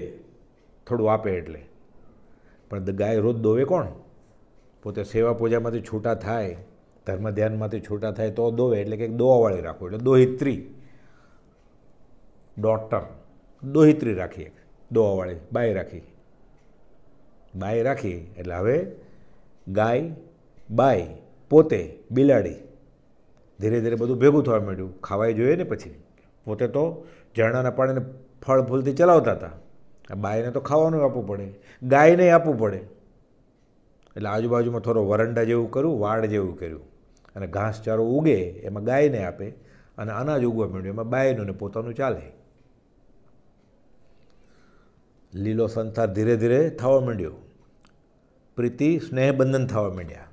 થોડું આપે એટલે પણ ગાય રોજ દોવે કોણ પોતે સેવા પૂજામાંથી છૂટા થાય ધર્મ ધ્યાનમાંથી છૂટા થાય તો દોવે એટલે કે દોવાવાળી રાખો એટલે દોહિત્રી ડોટર દોહિત્રી રાખી એક દોવાવાળી બાય રાખી બાય રાખી એટલે હવે ગાય બાય પોતે બિલાડી ધીરે ધીરે બધું ભેગું થવા માંડ્યું ખાવાય જોઈએ ને પછી પોતે તો ઝરણાના પાણીને ફળ ફૂલથી ચલાવતા હતા બાયને તો ખાવાનું આપવું પડે ગાયને આપવું પડે એટલે આજુબાજુમાં થોડો વરંડા જેવું કર્યું વાડ જેવું કર્યું અને ઘાસચારો ઉગે એમાં ગાયને આપે અને અનાજ ઉગવા માંડ્યું એમાં બાયનું ને પોતાનું ચાલે લીલો સંસાર ધીરે ધીરે થવા માંડ્યો પ્રીતિ સ્નેહબંધન થવા માંડ્યા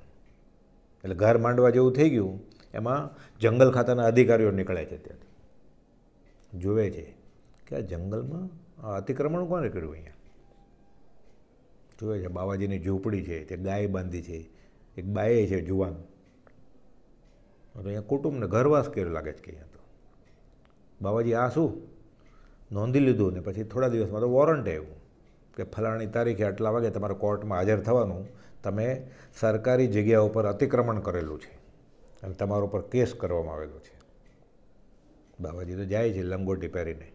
એટલે ઘર માંડવા જેવું થઈ ગયું એમાં જંગલ ખાતાના અધિકારીઓ નીકળે છે ત્યાંથી જોવે છે કે આ જંગલમાં આ અતિક્રમણ કોને કર્યું અહીંયા જોવે છે બાવાજીની ઝૂંપડી છે તે ગાય બાંધી છે એક બાએ છે જુવાન તો અહીંયા કુટુંબને ઘરવાસ કર્યો લાગે છે કે અહીંયા તો બાવાજી આ શું નોંધી લીધું ને પછી થોડા દિવસમાં તો વોરંટ આવ્યું કે ફલાણી તારીખે આટલા વાગે તમારે કોર્ટમાં હાજર થવાનું તમે સરકારી જગ્યા ઉપર અતિક્રમણ કરેલું છે અને તમારા ઉપર કેસ કરવામાં આવેલો છે બાબાજી તો જાય છે લંગોટી પહેરીને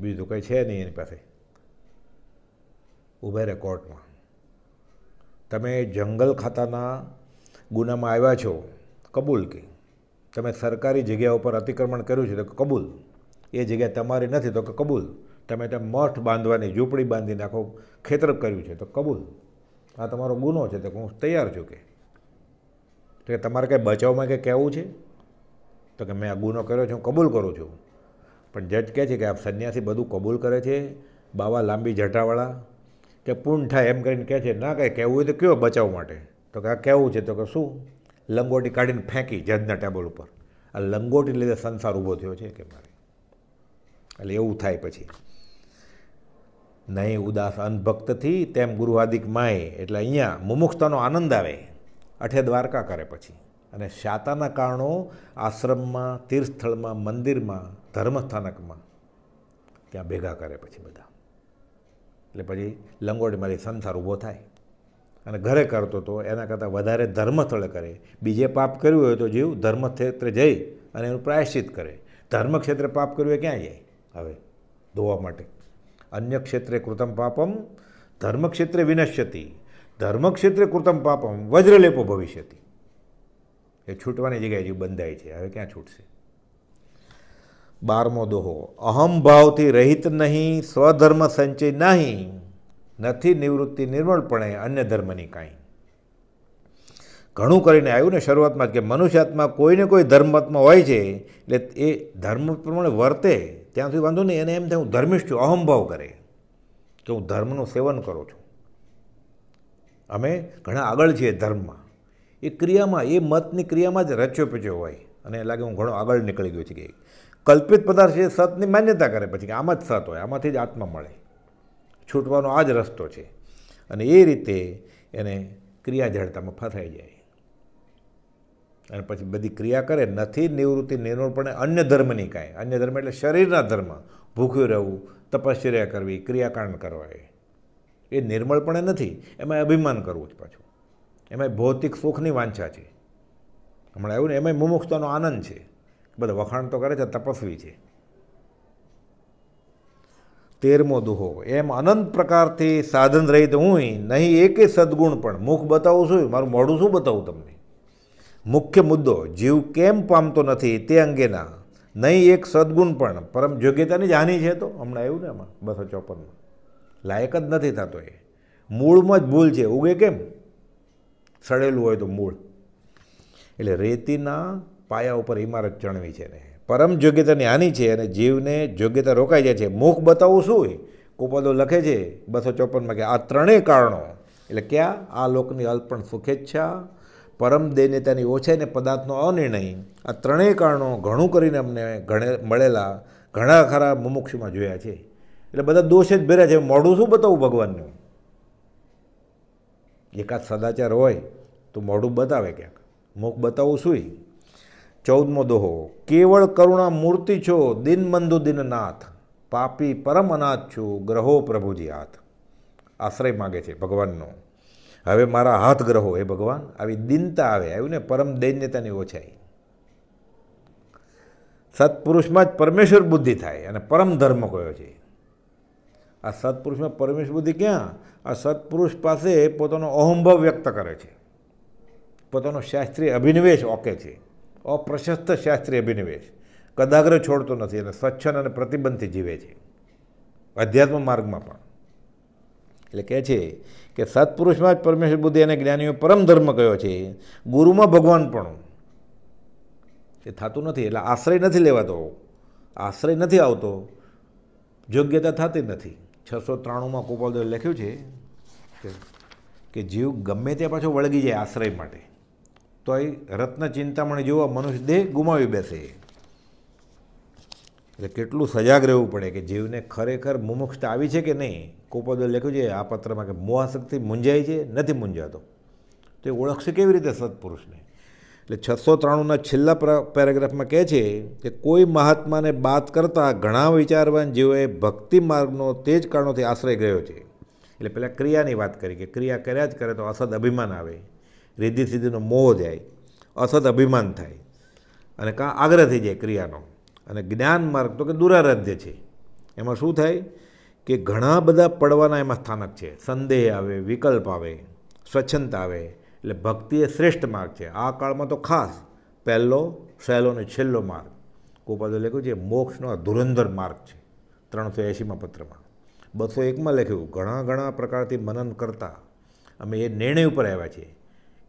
બીજું તો કંઈ છે નહીં એની પાસે ઉભે રહે કોર્ટમાં તમે જંગલ ખાતાના ગુનામાં આવ્યા છો કબૂલ કે તમે સરકારી જગ્યા ઉપર અતિક્રમણ કર્યું છે તો કબૂલ એ જગ્યા તમારી નથી તો કે કબૂલ તમે ત્યાં મઠ બાંધવાની ઝૂંપડી બાંધી નાખો ખેતર કર્યું છે તો કબૂલ આ તમારો ગુનો છે તો હું તૈયાર છું કે તમારે કંઈ બચાવમાં કંઈ કહેવું છે તો કે મેં આ ગુનો કર્યો છે હું કબૂલ કરું છું પણ જજ કહે છે કે આ સંન્યાસી બધું કબૂલ કરે છે બાવા લાંબી જટાવાળા કે પૂર્ણ થાય એમ કરીને કહે છે ના કંઈ કહેવું હોય તો કયો બચાવ માટે તો કે આ કહેવું છે તો કે શું લંગોટી કાઢીને ફેંકી જજના ટેબલ ઉપર આ લંગોટી લીધે સંસાર ઊભો થયો છે કે મારે એટલે એવું થાય પછી નહીં ઉદાસ અનભક્તથી તેમ ગુરુવાદિક માય એટલે અહીંયા મુમુક્ષતાનો આનંદ આવે અઠે દ્વારકા કરે પછી અને શાતાના કારણો આશ્રમમાં તીર્થસ્થળમાં મંદિરમાં ધર્મસ્થાનકમાં ત્યાં ભેગા કરે પછી બધા એટલે પછી લંગોટીમાંથી સંસાર ઊભો થાય અને ઘરે કરતો હતો એના કરતાં વધારે ધર્મસ્થળે કરે બીજે પાપ કર્યું હોય તો જીવ ધર્મ ક્ષેત્રે જઈ અને એનું પ્રાયશ્ચિત કરે ધર્મ ક્ષેત્રે પાપ કર્યું હોય ક્યાં જાય હવે ધોવા માટે અન્ય ક્ષેત્રે કૃતમ પાપમ ધર્મ ક્ષેત્રે વિનશ્યતી ધર્મ ક્ષેત્રે કૃતમ પાપમ વજ્રલેપો ભવિષ્યતિ એ છૂટવાની જગ્યાએ હજુ બંધાય છે હવે ક્યાં છૂટશે બારમો દોહો અહમભાવથી રહિત નહીં સ્વધર્મ સંચય નહીં નથી નિવૃત્તિ નિર્મળપણે અન્ય ધર્મની કાંઈ ઘણું કરીને આવ્યું ને શરૂઆતમાં કે મનુષ્યાત્મા કોઈને કોઈ ધર્મતમાં હોય છે એટલે એ ધર્મ પ્રમાણે વર્તે ત્યાં સુધી વાંધો નહીં એને એમ થાય હું ધર્મિષ્ઠ છું અહમભાવ કરે કે હું ધર્મનું સેવન કરું છું અમે ઘણા આગળ છીએ ધર્મમાં એ ક્રિયામાં એ મતની ક્રિયામાં જ રચ્યો પચ્યો હોય અને એ લાગે હું ઘણો આગળ નીકળી ગયો છું કે કલ્પિત પદાર્થ છે સતની માન્યતા કરે પછી કે આમાં જ સત હોય આમાંથી જ આત્મા મળે છૂટવાનો આ જ રસ્તો છે અને એ રીતે એને ક્રિયા જડતામાં ફસાઈ જાય અને પછી બધી ક્રિયા કરે નથી નિવૃત્તિ નિર્ણોળપણે અન્ય ધર્મની કાંઈ અન્ય ધર્મ એટલે શરીરના ધર્મ ભૂખ્યું રહેવું તપશ્ચર્યા કરવી ક્રિયાકાંડ કરવા એ નિર્મળપણે નથી એમાં અભિમાન કરવું જ પાછું એમાંય ભૌતિક સુખની વાંછા છે હમણાં આવ્યું ને એમાંય મુમુક્ષતાનો આનંદ છે બધા વખાણ તો કરે છે તપસ્વી છે તેરમો દુહો એમ અનંત પ્રકારથી સાધન રહિત હું નહીં એકે સદગુણ પણ મુખ બતાવું છું મારું મોઢું શું બતાવું તમને મુખ્ય મુદ્દો જીવ કેમ પામતો નથી તે અંગેના નહીં એક સદગુણ પણ પરમ યોગ્યતાની જ હાનિ છે તો હમણાં આવ્યું ને એમાં બસો ચોપનમાં લાયક જ નથી થતો એ મૂળમાં જ ભૂલ છે ઉગે કેમ સડેલું હોય તો મૂળ એટલે રેતીના પાયા ઉપર ઇમારત ચણવી છે ને પરમ યોગ્યતાની હાનિ છે અને જીવને યોગ્યતા રોકાઈ જાય છે મુખ બતાવવું શું હોય કોપદો લખે છે બસો ચોપનમાં કે આ ત્રણેય કારણો એટલે ક્યાં આ લોકની અલ્પણ સુખેચ્છા પરમ દેનેતાની ઓછાઈ ને પદાર્થનો અનિર્ણય આ ત્રણેય કારણો ઘણું કરીને અમને ઘણે મળેલા ઘણા ખરા મુમુક્ષમાં જોયા છે એટલે બધા દોષ જ ભેર્યા છે મોઢું શું બતાવું ભગવાનનું એકાદ સદાચાર હોય તો મોઢું બતાવે ક્યાંક મુખ બતાવું સુઈ ચૌદમો દોહો કેવળ કરુણા મૂર્તિ છો દિનબંધુ દિનનાથ પાપી પરમ અનાથ છું ગ્રહો પ્રભુજી હાથ આશ્રય માગે છે ભગવાનનો હવે મારા હાથ ગ્રહો હે ભગવાન આવી દિનતા આવે આવ્યું ને પરમ દૈન્યતાની ઓછાઈ સત્પુરુષમાં જ પરમેશ્વર બુદ્ધિ થાય અને પરમ ધર્મ કયો છે આ સત્પુરુષમાં પરમેશ બુદ્ધિ ક્યાં આ સત્પુરુષ પાસે પોતાનો અહંભવ વ્યક્ત કરે છે પોતાનો શાસ્ત્રીય અભિનિવેશ ઓકે છે અપ્રશસ્ત શાસ્ત્રીય અભિનિવેશ કદાગ્ર છોડતો નથી અને સ્વચ્છન અને પ્રતિબંધથી જીવે છે અધ્યાત્મ માર્ગમાં પણ એટલે કહે છે કે સત્પુરુષમાં જ પરમેશ્વર બુદ્ધિ અને જ્ઞાનીઓ પરમ ધર્મ કયો છે ગુરુમાં ભગવાન પણ એ થતું નથી એટલે આશ્રય નથી લેવાતો આશ્રય નથી આવતો યોગ્યતા થતી નથી છસો ત્રાણુંમાં ગોપાલદેવ લખ્યું છે કે જીવ ગમે તે પાછો વળગી જાય આશ્રય માટે તો એ રત્ન ચિંતામણી જેવો મનુષ્ય દેહ ગુમાવી બેસે એટલે કેટલું સજાગ રહેવું પડે કે જીવને ખરેખર મુમુક્ષતા આવી છે કે નહીં ગોપાલદેવ લખ્યું છે આ પત્રમાં કે મોહાશક્તિ મૂંઝાય છે નથી મૂંઝાતો તો એ ઓળખશે કેવી રીતે સત્પુરુષને એટલે છસો ત્રાણુંના છેલ્લા પેરેગ્રાફમાં કહે છે કે કોઈ મહાત્માને બાદ કરતાં ઘણા વિચારવાન જેઓએ ભક્તિ માર્ગનો તે જ કારણોથી આશ્રય ગયો છે એટલે પહેલાં ક્રિયાની વાત કરી કે ક્રિયા કર્યા જ કરે તો અસદ અભિમાન આવે રીધિ સિદ્ધિનો મોહ જાય અસદ અભિમાન થાય અને કાં આગ્રહ થઈ જાય ક્રિયાનો અને જ્ઞાન માર્ગ તો કે દુરારાધ્ય છે એમાં શું થાય કે ઘણા બધા પડવાના એમાં સ્થાનક છે સંદેહ આવે વિકલ્પ આવે સ્વચ્છંદ આવે એટલે ભક્તિ એ શ્રેષ્ઠ માર્ગ છે આ કાળમાં તો ખાસ પહેલો સહેલો અને છેલ્લો માર્ગ કોપાદે લખ્યું છે મોક્ષનો આ ધુરંધર માર્ગ છે ત્રણસો એંશીમાં પત્રમાં બસો એકમાં લખ્યું ઘણા ઘણા પ્રકારથી મનન કરતા અમે એ નિર્ણય ઉપર આવ્યા છીએ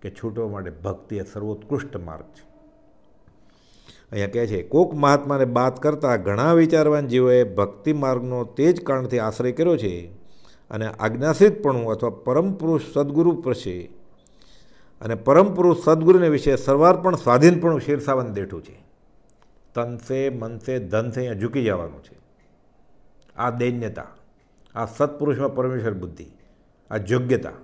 કે છૂટવા માટે ભક્તિ એ સર્વોત્કૃષ્ટ માર્ગ છે અહીંયા કહે છે કોક મહાત્માને વાત કરતાં ઘણા વિચારવાન જીવોએ ભક્તિ માર્ગનો તે જ કારણથી આશ્રય કર્યો છે અને આજ્ઞાસિતપણું અથવા પરમ પુરુષ સદગુરુ પ્રશે અને પરમ પુરુષ સદગુરુને વિશે સર્વાર્પણ સ્વાધીનપણું શીર્ષાવન દેઠું છે તનસે મનસે ધનસે અહીંયા ઝૂકી જવાનું છે આ દૈન્યતા આ સત્પુરુષમાં પરમેશ્વર બુદ્ધિ આ યોગ્યતા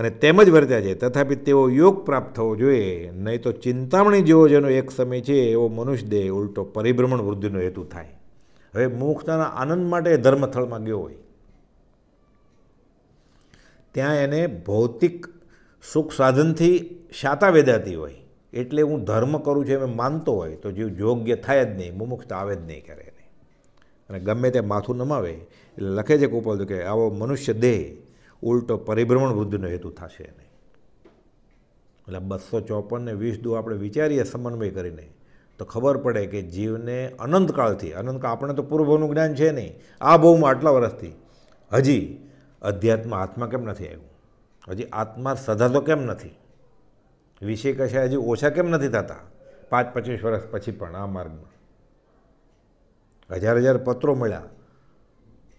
અને તેમ જ વર્ત્યા છે તથાપિ તેઓ યોગ પ્રાપ્ત થવો જોઈએ નહીં તો ચિંતામણી જેવો જેનો એક સમય છે એવો મનુષ્ય દેહ ઉલટો પરિભ્રમણ વૃદ્ધિનો હેતુ થાય હવે મોક્ષના આનંદ માટે ધર્મથળમાં ગયો હોય ત્યાં એને ભૌતિક સુખ સાધનથી શાતા વેદાતી હોય એટલે હું ધર્મ કરું છું એમ માનતો હોય તો જીવ યોગ્ય થાય જ નહીં મુમુક્ષતા આવે જ નહીં કરે એને અને ગમે તે માથું નમાવે એટલે લખે છે કુપલ કે આવો મનુષ્ય દેહ ઉલટો પરિભ્રમણ વૃદ્ધિનો હેતુ થશે એને એટલે બસો ચોપન ને વીસ દુ આપણે વિચારીએ સમન્વય કરીને તો ખબર પડે કે જીવને અનંતકાળથી અનંતકાળ આપણે તો પૂર્વનું જ્ઞાન છે નહીં આ બહુમાં આટલા વર્ષથી હજી અધ્યાત્મ આત્મા કેમ નથી આવ્યું હજી આત્મા સધાતો કેમ નથી વિષય કશે હજી ઓછા કેમ નથી થતા પાંચ પચીસ વર્ષ પછી પણ આ માર્ગમાં હજાર હજાર પત્રો મળ્યા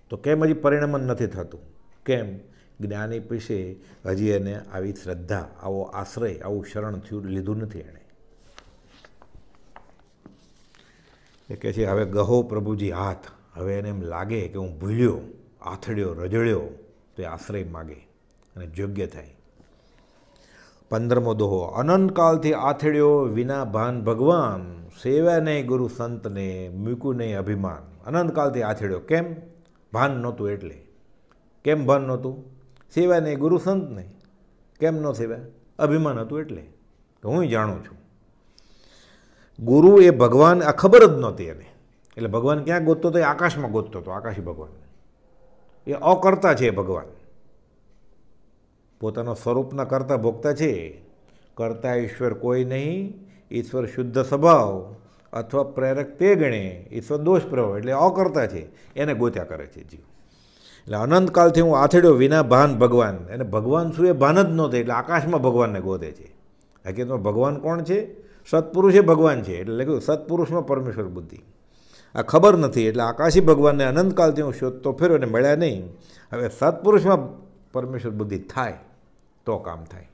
તો કેમ હજી પરિણમન નથી થતું કેમ જ્ઞાની પીશે હજી એને આવી શ્રદ્ધા આવો આશ્રય આવું શરણ થયું લીધું નથી એણે એ કહે છે હવે ગહો પ્રભુજી હાથ હવે એને એમ લાગે કે હું ભૂલ્યો આથડ્યો રજળ્યો તો એ આશ્રય માગે અને યોગ્ય થાય પંદરમો દોહો અનંતકાલથી આથડ્યો વિના ભાન ભગવાન સેવા નહીં ગુરુ સંતને મૂક્યું નહીં અભિમાન અનંતકાલથી આથડ્યો કેમ ભાન નહોતું એટલે કેમ ભાન નહોતું સેવા નહીં ગુરુ સંત નહીં કેમ ન સેવા અભિમાન હતું એટલે હું જાણું છું ગુરુ એ ભગવાન આ ખબર જ નહોતી એને એટલે ભગવાન ક્યાં ગોતતો હતો એ આકાશમાં ગોતતો હતો આકાશી ભગવાન એ અકર્તા છે ભગવાન પોતાના સ્વરૂપના કરતા ભોગતા છે કર્તા ઈશ્વર કોઈ નહીં ઈશ્વર શુદ્ધ સ્વભાવ અથવા પ્રેરક તે ગણે ઈશ્વર દોષ પ્રભાવ એટલે અકર્તા છે એને ગોત્યા કરે છે જીવ એટલે અનંતકાલથી હું આથડ્યો વિના ભાન ભગવાન એને ભગવાન શું એ ભાન જ નહોતું એટલે આકાશમાં ભગવાનને ગોતે છે હકીકતમાં ભગવાન કોણ છે સત્પુરુષે ભગવાન છે એટલે લખ્યું સત્પુરુષમાં પરમેશ્વર બુદ્ધિ આ ખબર નથી એટલે આકાશી ભગવાનને અનંતકાલથી હું શોધતો ફેર્યો અને મળ્યા નહીં હવે સત્પુરુષમાં પરમેશ્વર બુદ્ધિ થાય તો કામ થાય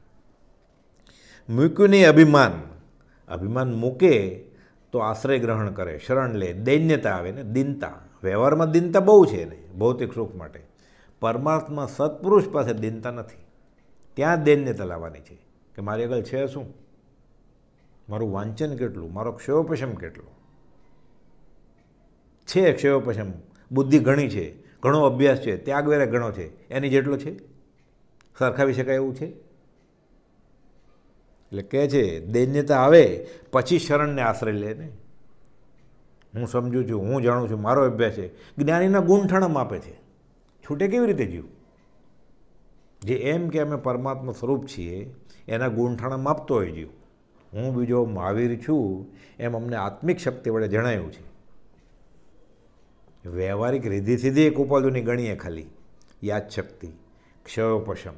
મૂક્યું નહીં અભિમાન અભિમાન મૂકે તો આશ્રય ગ્રહણ કરે શરણ લે દૈન્યતા આવે ને દિનતા વ્યવહારમાં દિનતા બહુ છે ને ભૌતિક સુખ માટે પરમાર્થમાં સત્પુરુષ પાસે દિનતા નથી ત્યાં દૈન્યતા લાવવાની છે કે મારી આગળ છે શું મારું વાંચન કેટલું મારો ક્ષયોપશમ કેટલો છે ક્ષયોપશમ બુદ્ધિ ઘણી છે ઘણો અભ્યાસ છે ત્યાગ વેરે ઘણો છે એની જેટલો છે સરખાવી શકાય એવું છે એટલે કહે છે દૈન્યતા આવે પછી શરણને આશરે લે ને હું સમજું છું હું જાણું છું મારો અભ્યાસ છે જ્ઞાનીના ગુણ ઠણમ આપે છે છૂટે કેવી રીતે જીવ જે એમ કે અમે પરમાત્મા સ્વરૂપ છીએ એના ગુણઠાણમ આપતો હોય જીવ હું બીજો મહાવીર છું એમ અમને આત્મિક શક્તિ વડે જણાયું છે વ્યવહારિક રીધી સીધી એક ઉપાધિની ગણીએ ખાલી યાદશક્તિ ક્ષયોપશમ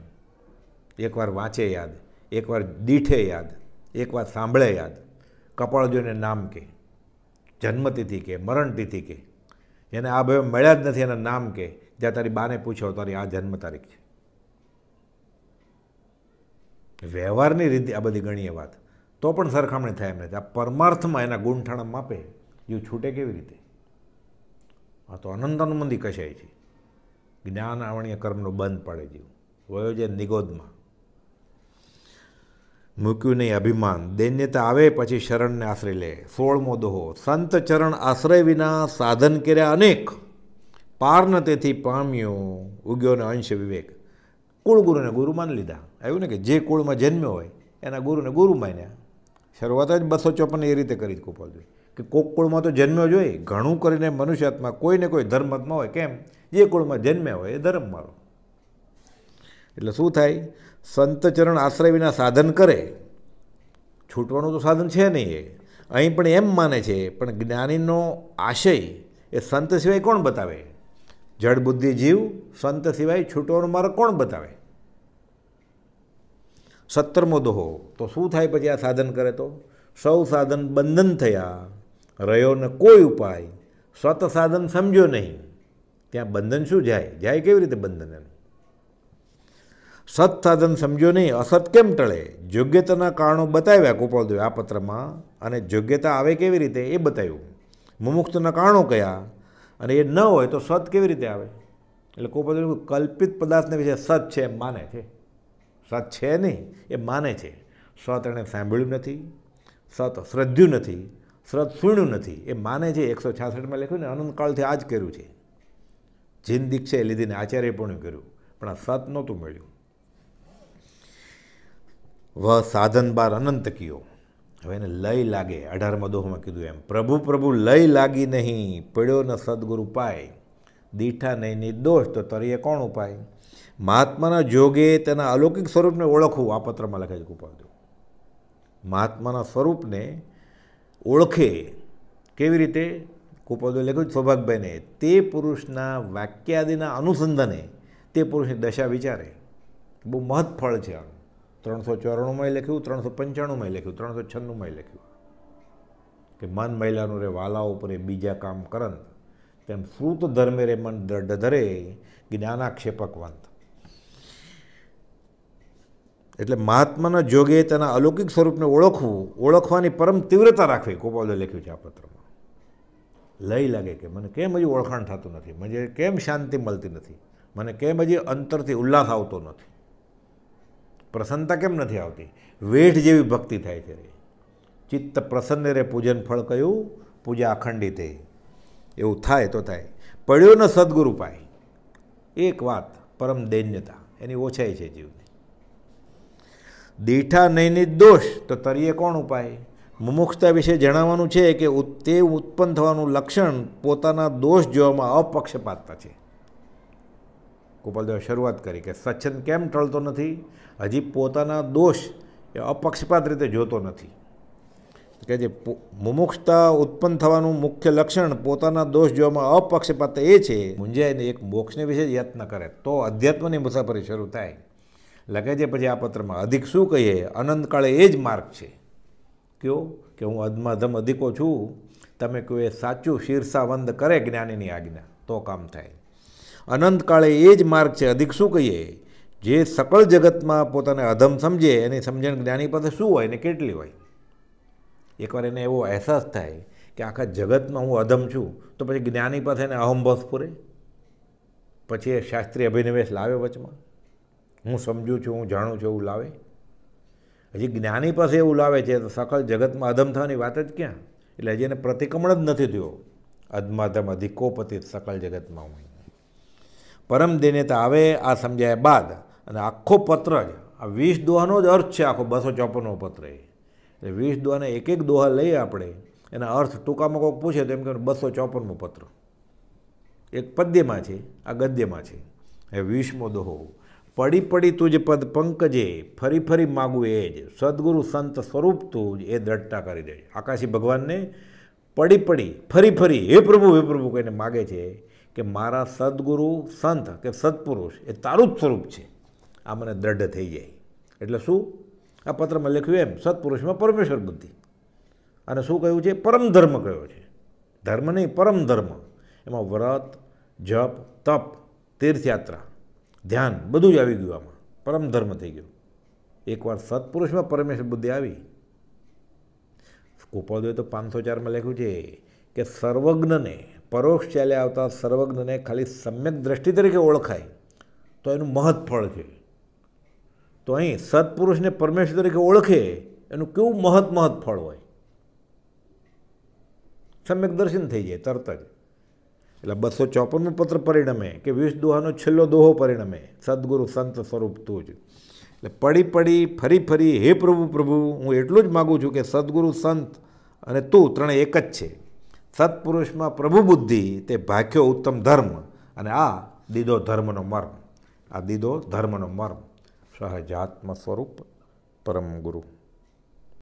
એકવાર વાંચે યાદ એકવાર દીઠે યાદ એકવાર સાંભળે યાદ કપાળ જોઈને નામ કે જન્મતિથિ કે મરણતિથિ કે એને આ ભાઈ મળ્યા જ નથી એના નામ કે જ્યાં તારી બાને પૂછો તારી આ જન્મ તારીખ છે વ્યવહારની રીતે આ બધી ગણીએ વાત તો પણ સરખામણી થાય એમ નથી આ પરમાર્થમાં એના ગુણઠાણા માપે યુ છૂટે કેવી રીતે આ તો અનંત અનુમંદી કશાય છે જ્ઞાન આવણીય કર્મનો બંધ પાડે જીવ વયો જે નિગોદમાં મૂક્યું નહીં અભિમાન દૈન્યતા આવે પછી શરણને આશરે લે સોળમો દોહો સંત ચરણ આશ્રય વિના સાધન કર્યા અનેક પારન તેથી પામ્યો ઉગ્યોને અંશ વિવેક કુળગુરુને ગુરુ માની લીધા આવ્યું ને કે જે કુળમાં જન્મ્યો હોય એના ગુરુને ગુરુ માન્યા શરૂઆત જ બસો ચોપન એ રીતે કરી જ કે કોક કુળમાં તો જન્મ્યો જ હોય ઘણું કરીને મનુષ્યત્મા કોઈને કોઈ ધર્માત્મા હોય કેમ જે કુળમાં જન્મ્યા હોય એ ધર્મ મારો એટલે શું થાય સંતચરણ આશ્રય વિના સાધન કરે છૂટવાનું તો સાધન છે નહીં એ અહીં પણ એમ માને છે પણ જ્ઞાનીનો આશય એ સંત સિવાય કોણ બતાવે જડ જીવ સંત સિવાય છૂટવાનો માર્ગ કોણ બતાવે સત્તરમો દોહો તો શું થાય પછી આ સાધન કરે તો સૌ સાધન બંધન થયા રહ્યો ને કોઈ ઉપાય સ્વત સાધન સમજો નહીં ત્યાં બંધન શું જાય જાય કેવી રીતે બંધન એમ સત સાધન સમજો નહીં અસત કેમ ટળે યોગ્યતાના કારણો બતાવ્યા ગોપાલદેવે આ પત્રમાં અને યોગ્યતા આવે કેવી રીતે એ બતાવ્યું મુમુક્તના કારણો કયા અને એ ન હોય તો સત કેવી રીતે આવે એટલે ગોપાલદેવ કલ્પિત પદાર્થને વિશે સત છે એમ માને છે સત છે નહીં એ માને છે સત એણે સાંભળ્યું નથી સત શ્રદ્ધ્યું નથી શ્રદ્ધ સુણ્યું નથી એ માને છે એકસો છાસઠમાં લખ્યું ને અનંતકાળથી આ જ કર્યું છે જીન દીક્ષા લીધીને આચાર્ય પણ કર્યું પણ આ સત નહોતું મળ્યું વ સાધન બાર અનંત કિયો હવે એને લય લાગે અઢારમાં દોહમાં કીધું એમ પ્રભુ પ્રભુ લય લાગી નહીં પડ્યો ન સદગુરુ પાય દીઠા નહીં નિર્દોષ તો તરીએ કોણ ઉપાય મહાત્માના જોગે તેના અલૌકિક સ્વરૂપને ઓળખવું આ પત્રમાં લખે છે કૃપાદેવ મહાત્માના સ્વરૂપને ઓળખે કેવી રીતે કૃપાદેવ લખ્યું સૌભાગભાઈને તે પુરુષના વાક્યાદિના અનુસંધાને તે પુરુષની દશા વિચારે બહુ મહત્ફળ છે આ ત્રણસો ચોરાણુંમાં લખ્યું ત્રણસો પંચાણુંમાં લખ્યું ત્રણસો છન્નુંમાં લખ્યું કે મન મહિલાનું રે વાલા ઉપર એ બીજા કામ કરન તેમ શ્રુત ધર્મે રે મન ધરે જ્ઞાનાક્ષેપકવંત એટલે મહાત્માના જોગે તેના અલૌકિક સ્વરૂપને ઓળખવું ઓળખવાની પરમ તીવ્રતા રાખવી ગોપાલે લખ્યું છે આ પત્રમાં લઈ લાગે કે મને કેમ હજી ઓળખાણ થતું નથી મને કેમ શાંતિ મળતી નથી મને કેમ હજી અંતરથી ઉલ્લાસ આવતો નથી પ્રસન્નતા કેમ નથી આવતી વેઠ જેવી ભક્તિ થાય છે ચિત્ત પ્રસન્ન રે પૂજન ફળ કહ્યું પૂજા અખંડિતે એવું થાય તો થાય પડ્યો ન સદગુરુ પાય એક વાત પરમ દૈન્યતા એની ઓછાઈ છે જીવને દીઠા નહીંની દોષ તો તરીએ કોણ ઉપાય મુમુક્ષતા વિશે જણાવવાનું છે કે તે ઉત્પન્ન થવાનું લક્ષણ પોતાના દોષ જોવામાં અપક્ષપાતતા છે ગોપાલદેવ શરૂઆત કરી કે સચ્છંદ કેમ ટળતો નથી હજી પોતાના દોષ એ અપક્ષપાત રીતે જોતો નથી કે જે મુમુક્ષતા ઉત્પન્ન થવાનું મુખ્ય લક્ષણ પોતાના દોષ જોવામાં અપક્ષપાત એ છે મૂંઝાઈને એક મોક્ષને વિશે જ યત્ન કરે તો અધ્યાત્મની મુસાફરી શરૂ થાય લખે છે પછી આ પત્રમાં અધિક શું કહીએ અનંતકાળે એ જ માર્ગ છે કયો કે હું અધમાધમ અધિકો છું તમે કહો એ સાચું શીર્ષાવંદ કરે જ્ઞાનીની આજ્ઞા તો કામ થાય અનંતકાળે એ જ માર્ગ છે અધિક શું કહીએ જે સકળ જગતમાં પોતાને અધમ સમજે એની સમજણ જ્ઞાની પાસે શું હોય ને કેટલી હોય એકવાર એને એવો અહેસાસ થાય કે આખા જગતમાં હું અધમ છું તો પછી જ્ઞાની પાસે એને અહમબોધ પૂરે પછી એ શાસ્ત્રીય અભિનિવેશ લાવે વચમાં હું સમજું છું હું જાણું છું એવું લાવે હજી જ્ઞાની પાસે એવું લાવે છે તો સકળ જગતમાં અધમ થવાની વાત જ ક્યાં એટલે હજી એને પ્રતિક્રમણ જ નથી થયો અધમાધમ અધિકોપતિ સકળ જગતમાં હું પરમ દિને તો આવે આ સમજાયા બાદ અને આખો પત્ર જ આ વીસ દોહાનો જ અર્થ છે આખો બસો ચોપનનો પત્ર એટલે વીસ દોહાને એક એક દોહા લઈએ આપણે એના અર્થ ટૂંકામાં કોઈક પૂછે તો એમ કે બસો ચોપનમો પત્ર એક પદ્યમાં છે આ ગદ્યમાં છે એ વીસમો દોહો પડી પડી તું તુજ પદ પંકજે ફરી ફરી માગું એ જ સદગુરુ સંત સ્વરૂપ તું જ એ દ્રઢતા કરી દે આકાશી ભગવાનને પડી પડી ફરી ફરી હે પ્રભુ હે પ્રભુ કહીને માગે છે કે મારા સદગુરુ સંત કે સત્પુરુષ એ તારું જ સ્વરૂપ છે આ મને દ્રઢ થઈ જાય એટલે શું આ પત્રમાં લખ્યું એમ સત્પુરુષમાં પરમેશ્વર બુદ્ધિ અને શું કહ્યું છે પરમ ધર્મ કયો છે ધર્મ નહીં પરમ ધર્મ એમાં વ્રત જપ તપ તીર્થયાત્રા ધ્યાન બધું જ આવી ગયું આમાં પરમ ધર્મ થઈ ગયું એકવાર સત્પુરુષમાં પરમેશ્વર બુદ્ધિ આવી કુપોદય તો પાંચસો ચારમાં લખ્યું છે કે સર્વજ્ઞને પરોક્ષ ચાલ્યા આવતા સર્વજ્ઞને ખાલી સમ્યક દ્રષ્ટિ તરીકે ઓળખાય તો એનું મહત્ફળ છે તો અહીં સત્પુરુષને પરમેશ્વર તરીકે ઓળખે એનું કેવું મહત મહત ફળ હોય સમ્યક દર્શન થઈ જાય તરત જ એટલે બસો ચોપનમું પત્ર પરિણમે કે વીસ દોહાનો છેલ્લો દોહો પરિણમે સદગુરુ સંત સ્વરૂપ તું જ એટલે પડી પડી ફરી ફરી હે પ્રભુ પ્રભુ હું એટલું જ માગું છું કે સદગુરુ સંત અને તું ત્રણે એક જ છે સત્પુરુષમાં પ્રભુ બુદ્ધિ તે ભાખ્યો ઉત્તમ ધર્મ અને આ દીધો ધર્મનો મર્મ આ દીધો ધર્મનો મર્મ સહજાત્મ સ્વરૂપ પરમ ગુરુ